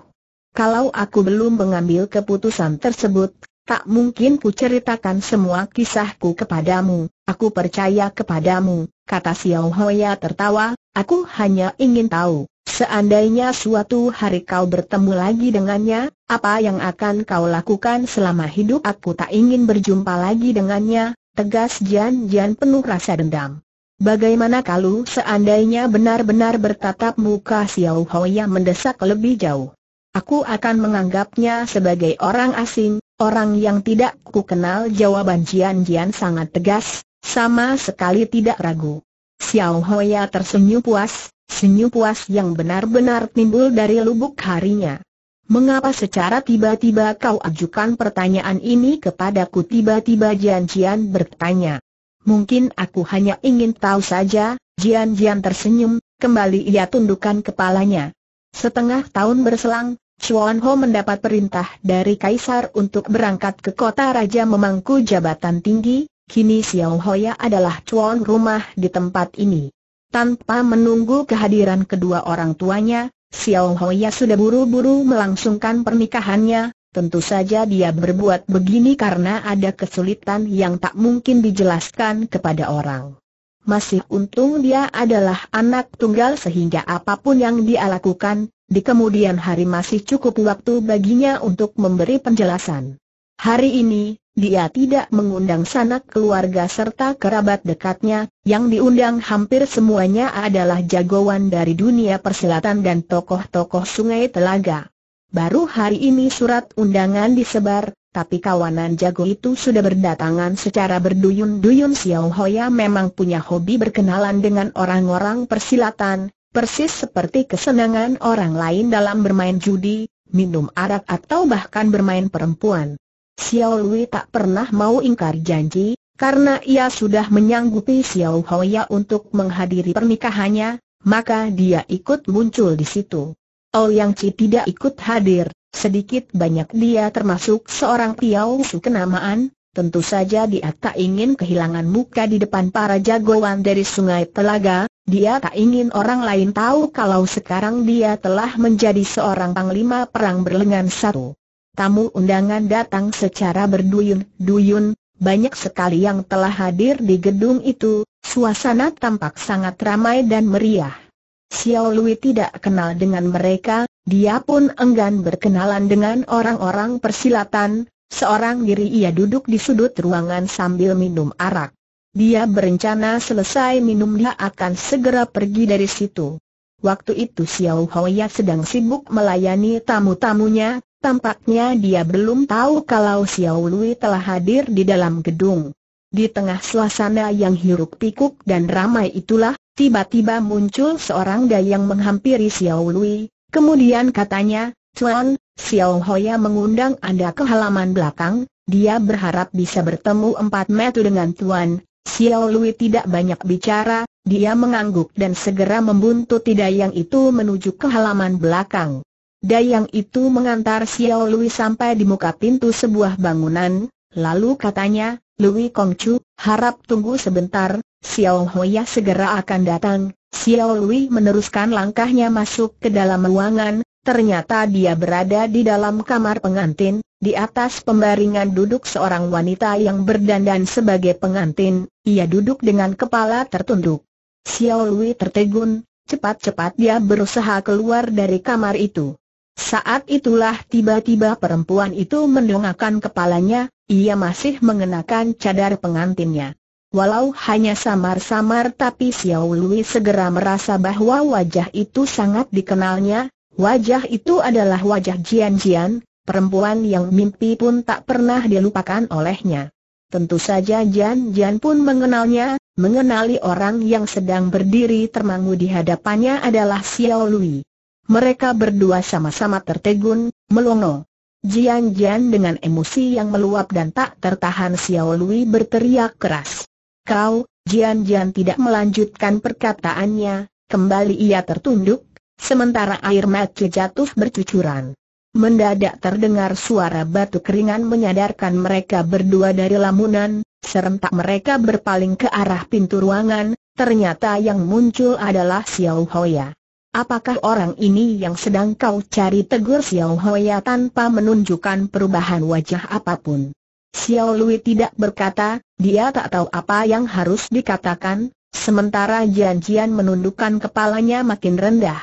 Kalau aku belum mengambil keputusan tersebut, tak mungkin ku ceritakan semua kisahku kepadamu, aku percaya kepadamu, kata Xiao Hoya tertawa, aku hanya ingin tahu, seandainya suatu hari kau bertemu lagi dengannya, apa yang akan kau lakukan selama hidup aku tak ingin berjumpa lagi dengannya, tegas Jian Jian penuh rasa dendam. Bagaimana kalau seandainya benar-benar bertatap muka Xiao Hoya mendesak lebih jauh? Aku akan menganggapnya sebagai orang asing, orang yang tidak ku kenal jawaban Jian Jian sangat tegas, sama sekali tidak ragu. Xiao Hoya tersenyum puas, senyum puas yang benar-benar timbul dari lubuk harinya. Mengapa secara tiba-tiba kau ajukan pertanyaan ini kepadaku tiba-tiba Jian Jian bertanya? Mungkin aku hanya ingin tahu saja, Jian Jian tersenyum, kembali ia tundukkan kepalanya. Setengah tahun berselang, Chuan Ho mendapat perintah dari Kaisar untuk berangkat ke kota Raja memangku jabatan tinggi, kini Xiao Hoya adalah Chuan rumah di tempat ini. Tanpa menunggu kehadiran kedua orang tuanya, Xiao Hoya sudah buru-buru melangsungkan pernikahannya, Tentu saja dia berbuat begini karena ada kesulitan yang tak mungkin dijelaskan kepada orang. Masih untung dia adalah anak tunggal sehingga apapun yang dia lakukan, di kemudian hari masih cukup waktu baginya untuk memberi penjelasan. Hari ini, dia tidak mengundang sanak keluarga serta kerabat dekatnya, yang diundang hampir semuanya adalah jagoan dari dunia persilatan dan tokoh-tokoh sungai telaga. Baru hari ini surat undangan disebar, tapi kawanan jago itu sudah berdatangan secara berduyun-duyun Xiao Hoya memang punya hobi berkenalan dengan orang-orang persilatan, persis seperti kesenangan orang lain dalam bermain judi, minum arak atau bahkan bermain perempuan. Xiao Lui tak pernah mau ingkar janji, karena ia sudah menyanggupi Xiao Hoya untuk menghadiri pernikahannya, maka dia ikut muncul di situ. Yang Chi tidak ikut hadir, sedikit banyak dia termasuk seorang Piao Su kenamaan, tentu saja dia tak ingin kehilangan muka di depan para jagoan dari sungai Telaga, dia tak ingin orang lain tahu kalau sekarang dia telah menjadi seorang panglima perang berlengan satu. Tamu undangan datang secara berduyun-duyun, banyak sekali yang telah hadir di gedung itu, suasana tampak sangat ramai dan meriah. Xiao Lui tidak kenal dengan mereka, dia pun enggan berkenalan dengan orang-orang persilatan, seorang diri ia duduk di sudut ruangan sambil minum arak. Dia berencana selesai minum dia akan segera pergi dari situ. Waktu itu Xiao Hoya sedang sibuk melayani tamu-tamunya, tampaknya dia belum tahu kalau Xiao Lui telah hadir di dalam gedung. Di tengah suasana yang hiruk pikuk dan ramai itulah, Tiba-tiba muncul seorang dayang menghampiri Xiao Lui, kemudian katanya, Tuan, Xiao Hoya mengundang Anda ke halaman belakang, dia berharap bisa bertemu empat metu dengan Tuan. Xiao Lui tidak banyak bicara, dia mengangguk dan segera membuntuti dayang itu menuju ke halaman belakang. Dayang itu mengantar Xiao Lui sampai di muka pintu sebuah bangunan, lalu katanya, Lui Kongchu, harap tunggu sebentar, Xiao Hoya segera akan datang, Xiao Lui meneruskan langkahnya masuk ke dalam ruangan, ternyata dia berada di dalam kamar pengantin, di atas pembaringan duduk seorang wanita yang berdandan sebagai pengantin, ia duduk dengan kepala tertunduk. Xiao Lui tertegun, cepat-cepat dia berusaha keluar dari kamar itu. Saat itulah tiba-tiba perempuan itu mendongakkan kepalanya, ia masih mengenakan cadar pengantinnya. Walau hanya samar-samar tapi Xiao Lui segera merasa bahwa wajah itu sangat dikenalnya, wajah itu adalah wajah Jian Jian, perempuan yang mimpi pun tak pernah dilupakan olehnya. Tentu saja Jian Jian pun mengenalnya, mengenali orang yang sedang berdiri termangu di hadapannya adalah Xiao Lui. Mereka berdua sama-sama tertegun, melongo. Jian Jian dengan emosi yang meluap dan tak tertahan Xiao Lui berteriak keras. Kau, Jian Jian tidak melanjutkan perkataannya, kembali ia tertunduk, sementara air mata jatuh bercucuran. Mendadak terdengar suara batu keringan menyadarkan mereka berdua dari lamunan, serentak mereka berpaling ke arah pintu ruangan, ternyata yang muncul adalah Xiao Hoya. Apakah orang ini yang sedang kau cari tegur Xiao Hoya tanpa menunjukkan perubahan wajah apapun? Xiao Lui tidak berkata, dia tak tahu apa yang harus dikatakan, sementara Jian-Jian menundukkan kepalanya makin rendah.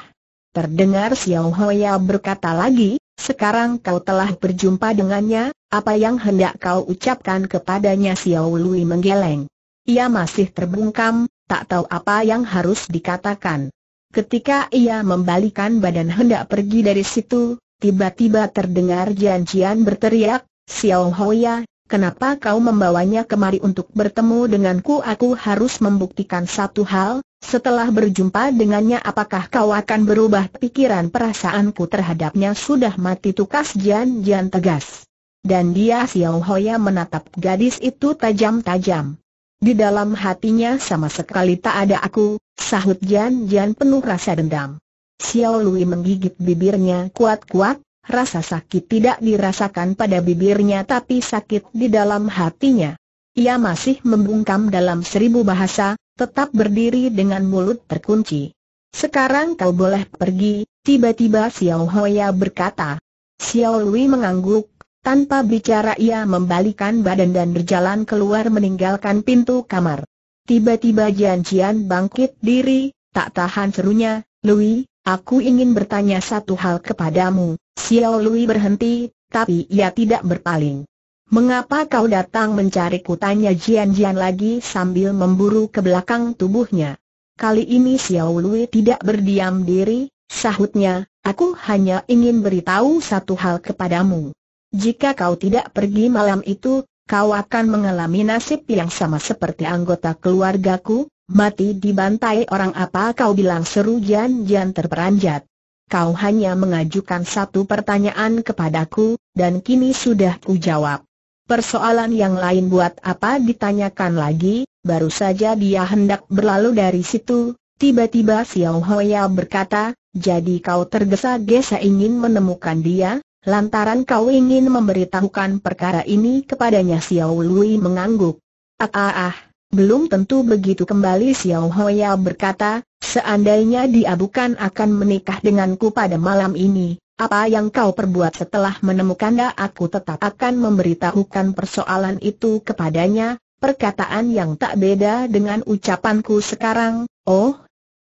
Terdengar Xiao Hoya berkata lagi, sekarang kau telah berjumpa dengannya, apa yang hendak kau ucapkan kepadanya Xiao Lui menggeleng. Ia masih terbungkam, tak tahu apa yang harus dikatakan. Ketika ia membalikan badan hendak pergi dari situ, tiba-tiba terdengar Jian-Jian berteriak, Xiao Hoya, Kenapa kau membawanya kemari untuk bertemu denganku? Aku harus membuktikan satu hal, setelah berjumpa dengannya apakah kau akan berubah pikiran perasaanku terhadapnya sudah mati tukas Jian Jian tegas. Dan dia Xiao Hoya menatap gadis itu tajam-tajam. Di dalam hatinya sama sekali tak ada aku, sahut Jian Jian penuh rasa dendam. Xiao Lui menggigit bibirnya kuat-kuat, rasa sakit tidak dirasakan pada bibirnya tapi sakit di dalam hatinya. Ia masih membungkam dalam seribu bahasa, tetap berdiri dengan mulut terkunci. Sekarang kau boleh pergi, tiba-tiba Xiao Hoya berkata. Xiao Lui mengangguk, tanpa bicara ia membalikan badan dan berjalan keluar meninggalkan pintu kamar. Tiba-tiba Jian Jian bangkit diri, tak tahan serunya, Lui, aku ingin bertanya satu hal kepadamu. Xiao Lui berhenti, tapi ia tidak berpaling. Mengapa kau datang mencari Tanya Jian Jian lagi sambil memburu ke belakang tubuhnya. Kali ini Xiao Lui tidak berdiam diri, sahutnya, aku hanya ingin beritahu satu hal kepadamu. Jika kau tidak pergi malam itu, kau akan mengalami nasib yang sama seperti anggota keluargaku, mati dibantai orang apa kau bilang seru Jian Jian terperanjat kau hanya mengajukan satu pertanyaan kepadaku, dan kini sudah kujawab. Persoalan yang lain buat apa ditanyakan lagi, baru saja dia hendak berlalu dari situ, tiba-tiba Xiao Hoya berkata, jadi kau tergesa-gesa ingin menemukan dia, lantaran kau ingin memberitahukan perkara ini kepadanya Xiao Lui mengangguk. Ah ah ah, belum tentu begitu kembali Xiao Hoya berkata, Seandainya dia bukan akan menikah denganku pada malam ini, apa yang kau perbuat setelah menemukan dia aku tetap akan memberitahukan persoalan itu kepadanya, perkataan yang tak beda dengan ucapanku sekarang, oh,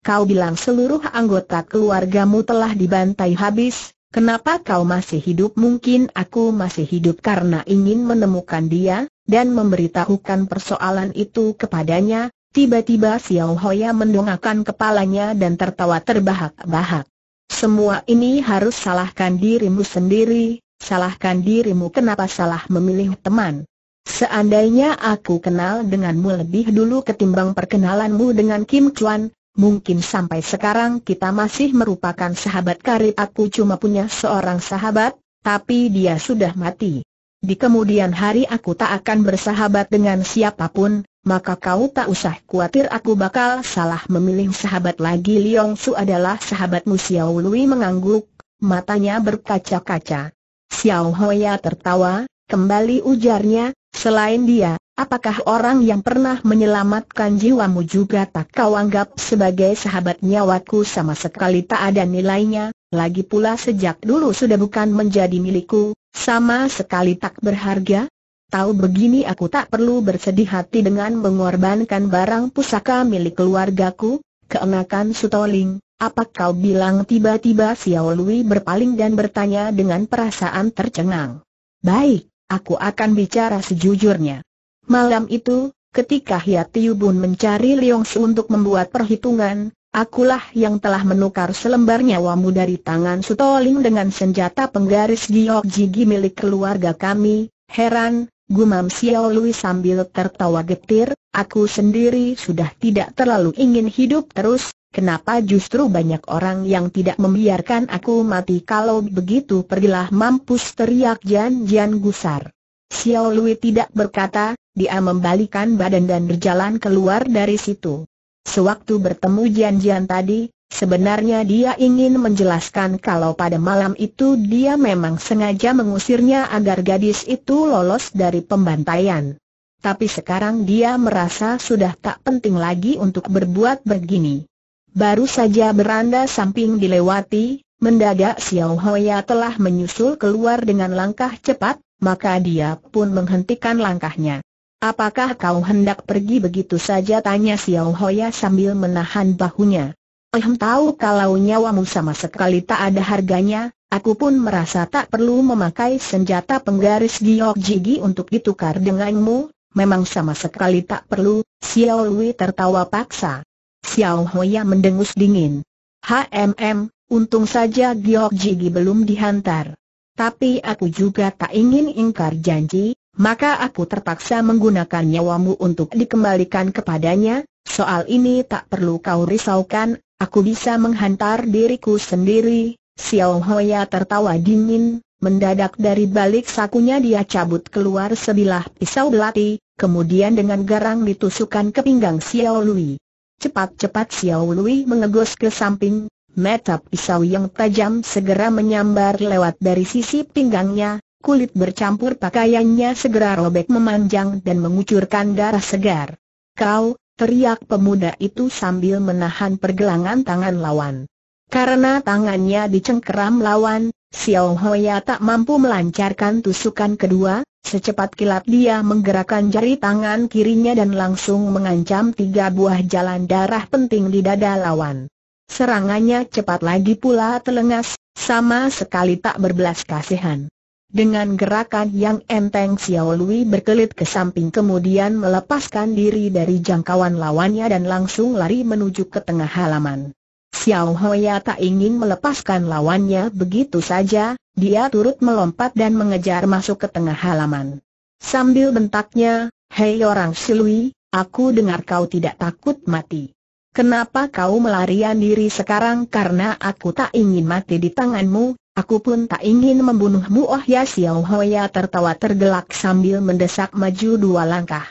kau bilang seluruh anggota keluargamu telah dibantai habis, kenapa kau masih hidup? Mungkin aku masih hidup karena ingin menemukan dia, dan memberitahukan persoalan itu kepadanya, Tiba-tiba Xiao Hoya mendongakkan kepalanya dan tertawa terbahak-bahak. Semua ini harus salahkan dirimu sendiri, salahkan dirimu kenapa salah memilih teman. Seandainya aku kenal denganmu lebih dulu ketimbang perkenalanmu dengan Kim Chuan, mungkin sampai sekarang kita masih merupakan sahabat karib aku cuma punya seorang sahabat, tapi dia sudah mati. Di kemudian hari aku tak akan bersahabat dengan siapapun, maka kau tak usah khawatir aku bakal salah memilih sahabat lagi Liong Su adalah sahabatmu Xiao Lui mengangguk, matanya berkaca-kaca. Xiao Hoya tertawa, kembali ujarnya, selain dia, apakah orang yang pernah menyelamatkan jiwamu juga tak kau anggap sebagai sahabat nyawaku sama sekali tak ada nilainya, lagi pula sejak dulu sudah bukan menjadi milikku, sama sekali tak berharga, Tahu begini aku tak perlu bersedih hati dengan mengorbankan barang pusaka milik keluargaku, keenakan Sutoling, apa kau bilang tiba-tiba Xiao Lui berpaling dan bertanya dengan perasaan tercengang. Baik, aku akan bicara sejujurnya. Malam itu, ketika Hiatiu Bun mencari Liong Su untuk membuat perhitungan, akulah yang telah menukar selembar nyawamu dari tangan Sutoling dengan senjata penggaris giok jigi milik keluarga kami. Heran, gumam Xiao Lui sambil tertawa getir, aku sendiri sudah tidak terlalu ingin hidup terus, kenapa justru banyak orang yang tidak membiarkan aku mati kalau begitu pergilah mampus teriak Jan Jan gusar. Xiao Lui tidak berkata, dia membalikan badan dan berjalan keluar dari situ. Sewaktu bertemu Jian Jian tadi, Sebenarnya dia ingin menjelaskan kalau pada malam itu dia memang sengaja mengusirnya agar gadis itu lolos dari pembantaian. Tapi sekarang dia merasa sudah tak penting lagi untuk berbuat begini. Baru saja beranda samping dilewati, mendadak Xiao Hoya telah menyusul keluar dengan langkah cepat, maka dia pun menghentikan langkahnya. Apakah kau hendak pergi begitu saja tanya Xiao Hoya sambil menahan bahunya. Ehem oh, tahu kalau nyawamu sama sekali tak ada harganya, aku pun merasa tak perlu memakai senjata penggaris giok jigi untuk ditukar denganmu, memang sama sekali tak perlu, Xiao Lui tertawa paksa. Xiao Hoya mendengus dingin. HMM, untung saja Giok Jigi belum dihantar. Tapi aku juga tak ingin ingkar janji, maka aku terpaksa menggunakan nyawamu untuk dikembalikan kepadanya, soal ini tak perlu kau risaukan, Aku bisa menghantar diriku sendiri, Xiao Hoya tertawa dingin, mendadak dari balik sakunya dia cabut keluar sebilah pisau belati, kemudian dengan garang ditusukkan ke pinggang Xiao Lui. Cepat-cepat Xiao Lui mengegos ke samping, mata pisau yang tajam segera menyambar lewat dari sisi pinggangnya, kulit bercampur pakaiannya segera robek memanjang dan mengucurkan darah segar. Kau, teriak pemuda itu sambil menahan pergelangan tangan lawan. Karena tangannya dicengkeram lawan, Xiao Hoya tak mampu melancarkan tusukan kedua, secepat kilat dia menggerakkan jari tangan kirinya dan langsung mengancam tiga buah jalan darah penting di dada lawan. Serangannya cepat lagi pula telengas, sama sekali tak berbelas kasihan. Dengan gerakan yang enteng Xiao Lui berkelit ke samping kemudian melepaskan diri dari jangkauan lawannya dan langsung lari menuju ke tengah halaman. Xiao Hoya tak ingin melepaskan lawannya begitu saja, dia turut melompat dan mengejar masuk ke tengah halaman. Sambil bentaknya, Hei orang Silui, aku dengar kau tidak takut mati. Kenapa kau melarian diri sekarang karena aku tak ingin mati di tanganmu, Aku pun tak ingin membunuhmu Oh ya Xiao Hoya tertawa tergelak sambil mendesak maju dua langkah.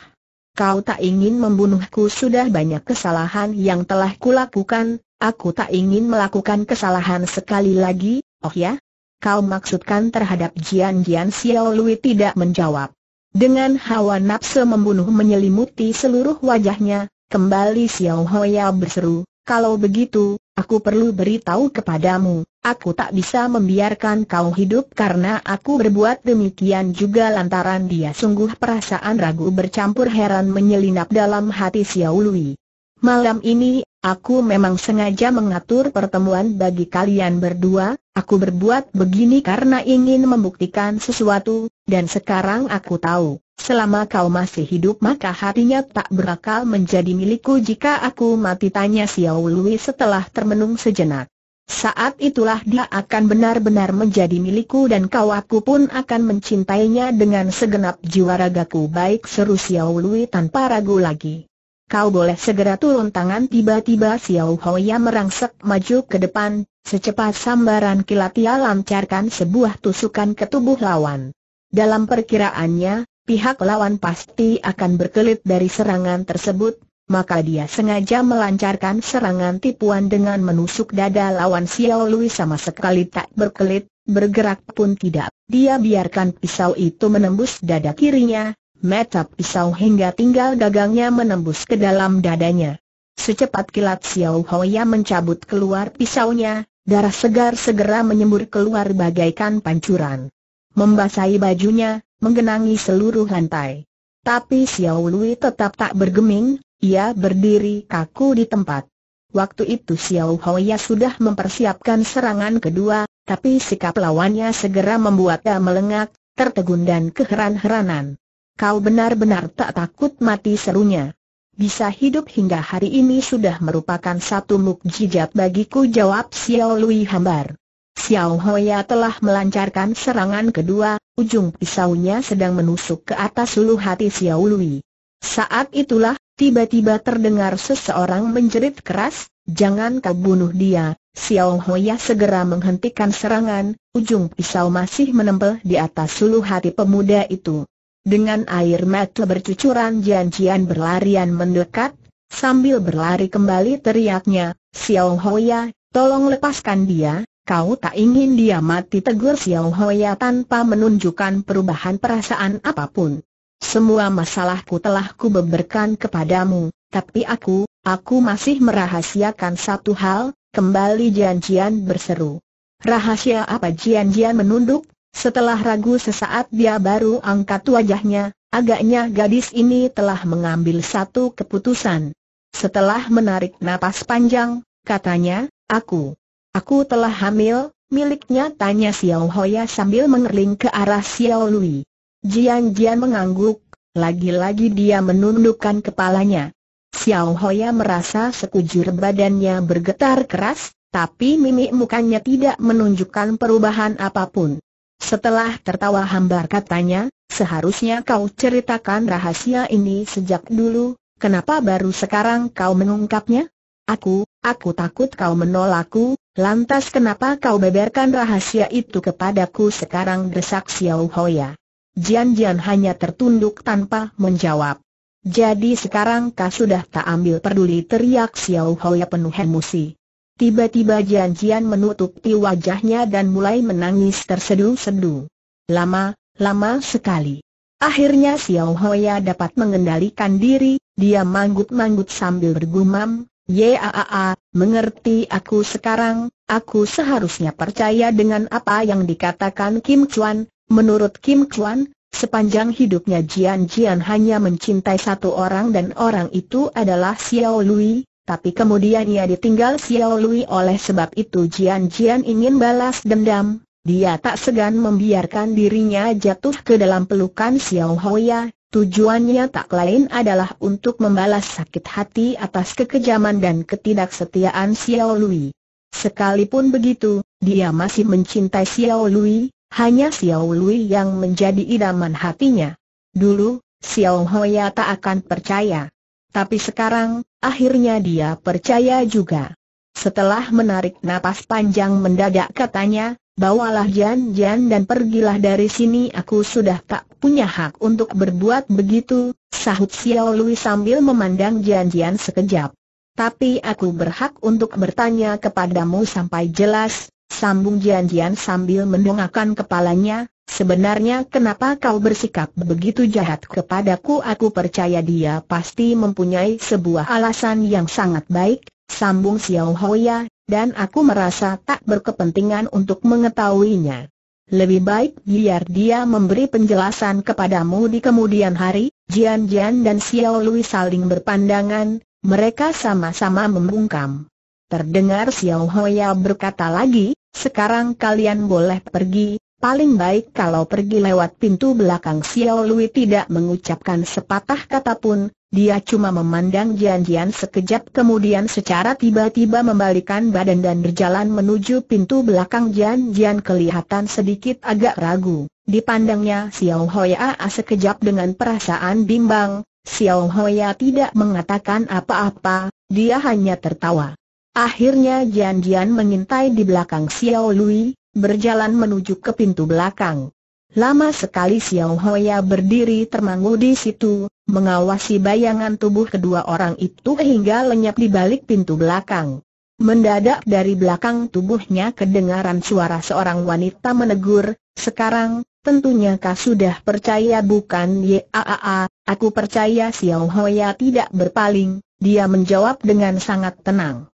Kau tak ingin membunuhku sudah banyak kesalahan yang telah kulakukan, aku tak ingin melakukan kesalahan sekali lagi, oh ya? Kau maksudkan terhadap Jian Jian Xiao Lui tidak menjawab. Dengan hawa nafsu membunuh menyelimuti seluruh wajahnya, kembali Xiao Hoya berseru, kalau begitu, aku perlu beritahu kepadamu, aku tak bisa membiarkan kau hidup karena aku berbuat demikian juga lantaran dia sungguh perasaan ragu bercampur heran menyelinap dalam hati Xiao Lui. Malam ini, aku memang sengaja mengatur pertemuan bagi kalian berdua, aku berbuat begini karena ingin membuktikan sesuatu, dan sekarang aku tahu, selama kau masih hidup maka hatinya tak berakal menjadi milikku jika aku mati tanya Xiao Lui setelah termenung sejenak. Saat itulah dia akan benar-benar menjadi milikku dan kau aku pun akan mencintainya dengan segenap jiwa ragaku baik seru Xiao Lui tanpa ragu lagi kau boleh segera turun tangan tiba-tiba Xiao Hoya merangsek maju ke depan, secepat sambaran kilat ia lancarkan sebuah tusukan ke tubuh lawan. Dalam perkiraannya, pihak lawan pasti akan berkelit dari serangan tersebut, maka dia sengaja melancarkan serangan tipuan dengan menusuk dada lawan Xiao Lui sama sekali tak berkelit, bergerak pun tidak. Dia biarkan pisau itu menembus dada kirinya, metap pisau hingga tinggal gagangnya menembus ke dalam dadanya. Secepat kilat Xiao Hoya mencabut keluar pisaunya, darah segar segera menyembur keluar bagaikan pancuran. Membasahi bajunya, menggenangi seluruh lantai. Tapi Xiao Lui tetap tak bergeming, ia berdiri kaku di tempat. Waktu itu Xiao Hoya sudah mempersiapkan serangan kedua, tapi sikap lawannya segera membuatnya melengak, tertegun dan keheran-heranan. Kau benar-benar tak takut mati serunya. Bisa hidup hingga hari ini sudah merupakan satu mukjizat bagiku jawab Xiao Lui hambar. Xiao Hoya telah melancarkan serangan kedua, ujung pisaunya sedang menusuk ke atas ulu hati Xiao Lui. Saat itulah, tiba-tiba terdengar seseorang menjerit keras, jangan kau bunuh dia, Xiao Hoya segera menghentikan serangan, ujung pisau masih menempel di atas suluh hati pemuda itu. Dengan air mata bercucuran janjian berlarian mendekat, sambil berlari kembali teriaknya, Xiao Hoya, tolong lepaskan dia, kau tak ingin dia mati tegur Xiao Hoya tanpa menunjukkan perubahan perasaan apapun. Semua masalahku telah kubeberkan kepadamu, tapi aku, aku masih merahasiakan satu hal, kembali Jian Jian berseru. Rahasia apa Jian Jian menunduk, setelah ragu sesaat dia baru angkat wajahnya, agaknya gadis ini telah mengambil satu keputusan. Setelah menarik napas panjang, katanya, aku, aku telah hamil, miliknya tanya Xiao Hoya sambil mengerling ke arah Xiao Lui. Jian Jian mengangguk, lagi-lagi dia menundukkan kepalanya. Xiao Hoya merasa sekujur badannya bergetar keras, tapi mimik mukanya tidak menunjukkan perubahan apapun. Setelah tertawa hambar katanya, seharusnya kau ceritakan rahasia ini sejak dulu, kenapa baru sekarang kau mengungkapnya? Aku, aku takut kau menolakku, lantas kenapa kau beberkan rahasia itu kepadaku sekarang desak Xiao Hoya. Jian Jian hanya tertunduk tanpa menjawab. Jadi sekarang kau sudah tak ambil peduli teriak Xiao Hoya penuh emosi. Tiba-tiba Jian menutupi wajahnya dan mulai menangis tersedu-sedu. Lama, lama sekali. Akhirnya Xiao Hoya dapat mengendalikan diri, dia manggut-manggut sambil bergumam, Yaa, mengerti aku sekarang, aku seharusnya percaya dengan apa yang dikatakan Kim Chuan. Menurut Kim Chuan, sepanjang hidupnya Jian Jian hanya mencintai satu orang dan orang itu adalah Xiao Lui, tapi kemudian ia ditinggal Xiao Lui oleh sebab itu Jian Jian ingin balas dendam. Dia tak segan membiarkan dirinya jatuh ke dalam pelukan Xiao Hoya. Tujuannya tak lain adalah untuk membalas sakit hati atas kekejaman dan ketidaksetiaan Xiao Lui. Sekalipun begitu, dia masih mencintai Xiao Lui, hanya Xiao Lui yang menjadi idaman hatinya. Dulu, Xiao Hoya tak akan percaya. Tapi sekarang, akhirnya dia percaya juga. Setelah menarik napas panjang mendadak katanya, bawalah Jan Jan dan pergilah dari sini aku sudah tak punya hak untuk berbuat begitu, sahut Xiao Lui sambil memandang Jan Jan sekejap. Tapi aku berhak untuk bertanya kepadamu sampai jelas, sambung Jan Jan sambil mendongakkan kepalanya, Sebenarnya kenapa kau bersikap begitu jahat kepadaku Aku percaya dia pasti mempunyai sebuah alasan yang sangat baik Sambung Xiao Hoya, dan aku merasa tak berkepentingan untuk mengetahuinya Lebih baik biar dia memberi penjelasan kepadamu di kemudian hari Jian Jian dan Xiao Lui saling berpandangan, mereka sama-sama membungkam Terdengar Xiao Hoya berkata lagi, sekarang kalian boleh pergi, Paling baik kalau pergi lewat pintu belakang Xiao Lui tidak mengucapkan sepatah kata pun, dia cuma memandang Jian-Jian sekejap kemudian secara tiba-tiba membalikan badan dan berjalan menuju pintu belakang Jian-Jian kelihatan sedikit agak ragu. Dipandangnya Xiao Hoya sekejap dengan perasaan bimbang, Xiao Hoya tidak mengatakan apa-apa, dia hanya tertawa. Akhirnya Jian-Jian mengintai di belakang Xiao Lui, berjalan menuju ke pintu belakang. Lama sekali Xiao Hoya berdiri termangu di situ, mengawasi bayangan tubuh kedua orang itu hingga lenyap di balik pintu belakang. Mendadak dari belakang tubuhnya kedengaran suara seorang wanita menegur, sekarang, tentunya kau sudah percaya bukan yaaa, aku percaya Xiao Hoya tidak berpaling, dia menjawab dengan sangat tenang.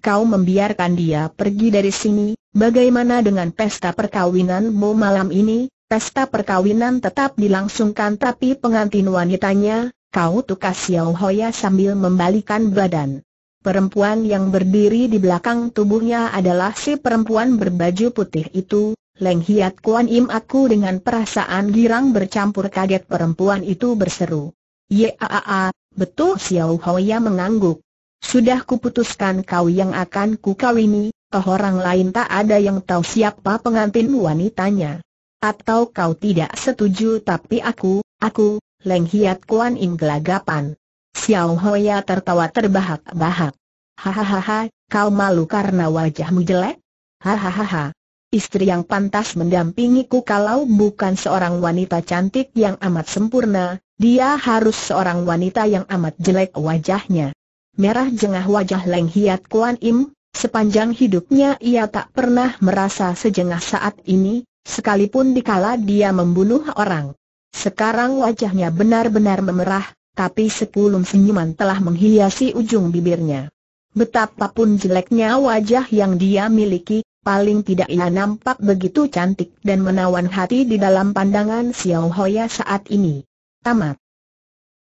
Kau membiarkan dia pergi dari sini, Bagaimana dengan pesta perkawinanmu malam ini? Pesta perkawinan tetap dilangsungkan tapi pengantin wanitanya, kau tukas Xiao Hoya sambil membalikan badan. Perempuan yang berdiri di belakang tubuhnya adalah si perempuan berbaju putih itu, Leng Hiat Kuan Im aku dengan perasaan girang bercampur kaget perempuan itu berseru. Yaaa, betul Xiao Hoya mengangguk. Sudah kuputuskan kau yang akan kukawini, toh orang lain tak ada yang tahu siapa pengantin wanitanya. Atau kau tidak setuju tapi aku, aku, Leng Hiat Kuan Im gelagapan. Xiao Hoya tertawa terbahak-bahak. Hahaha, kau malu karena wajahmu jelek? Hahaha. Istri yang pantas mendampingiku kalau bukan seorang wanita cantik yang amat sempurna, dia harus seorang wanita yang amat jelek wajahnya. Merah jengah wajah Leng Hiat Kuan Im, Sepanjang hidupnya ia tak pernah merasa sejengah saat ini, sekalipun dikala dia membunuh orang. Sekarang wajahnya benar-benar memerah, tapi sekulum senyuman telah menghiasi ujung bibirnya. Betapapun jeleknya wajah yang dia miliki, paling tidak ia nampak begitu cantik dan menawan hati di dalam pandangan Xiao Hoya saat ini. Tamat.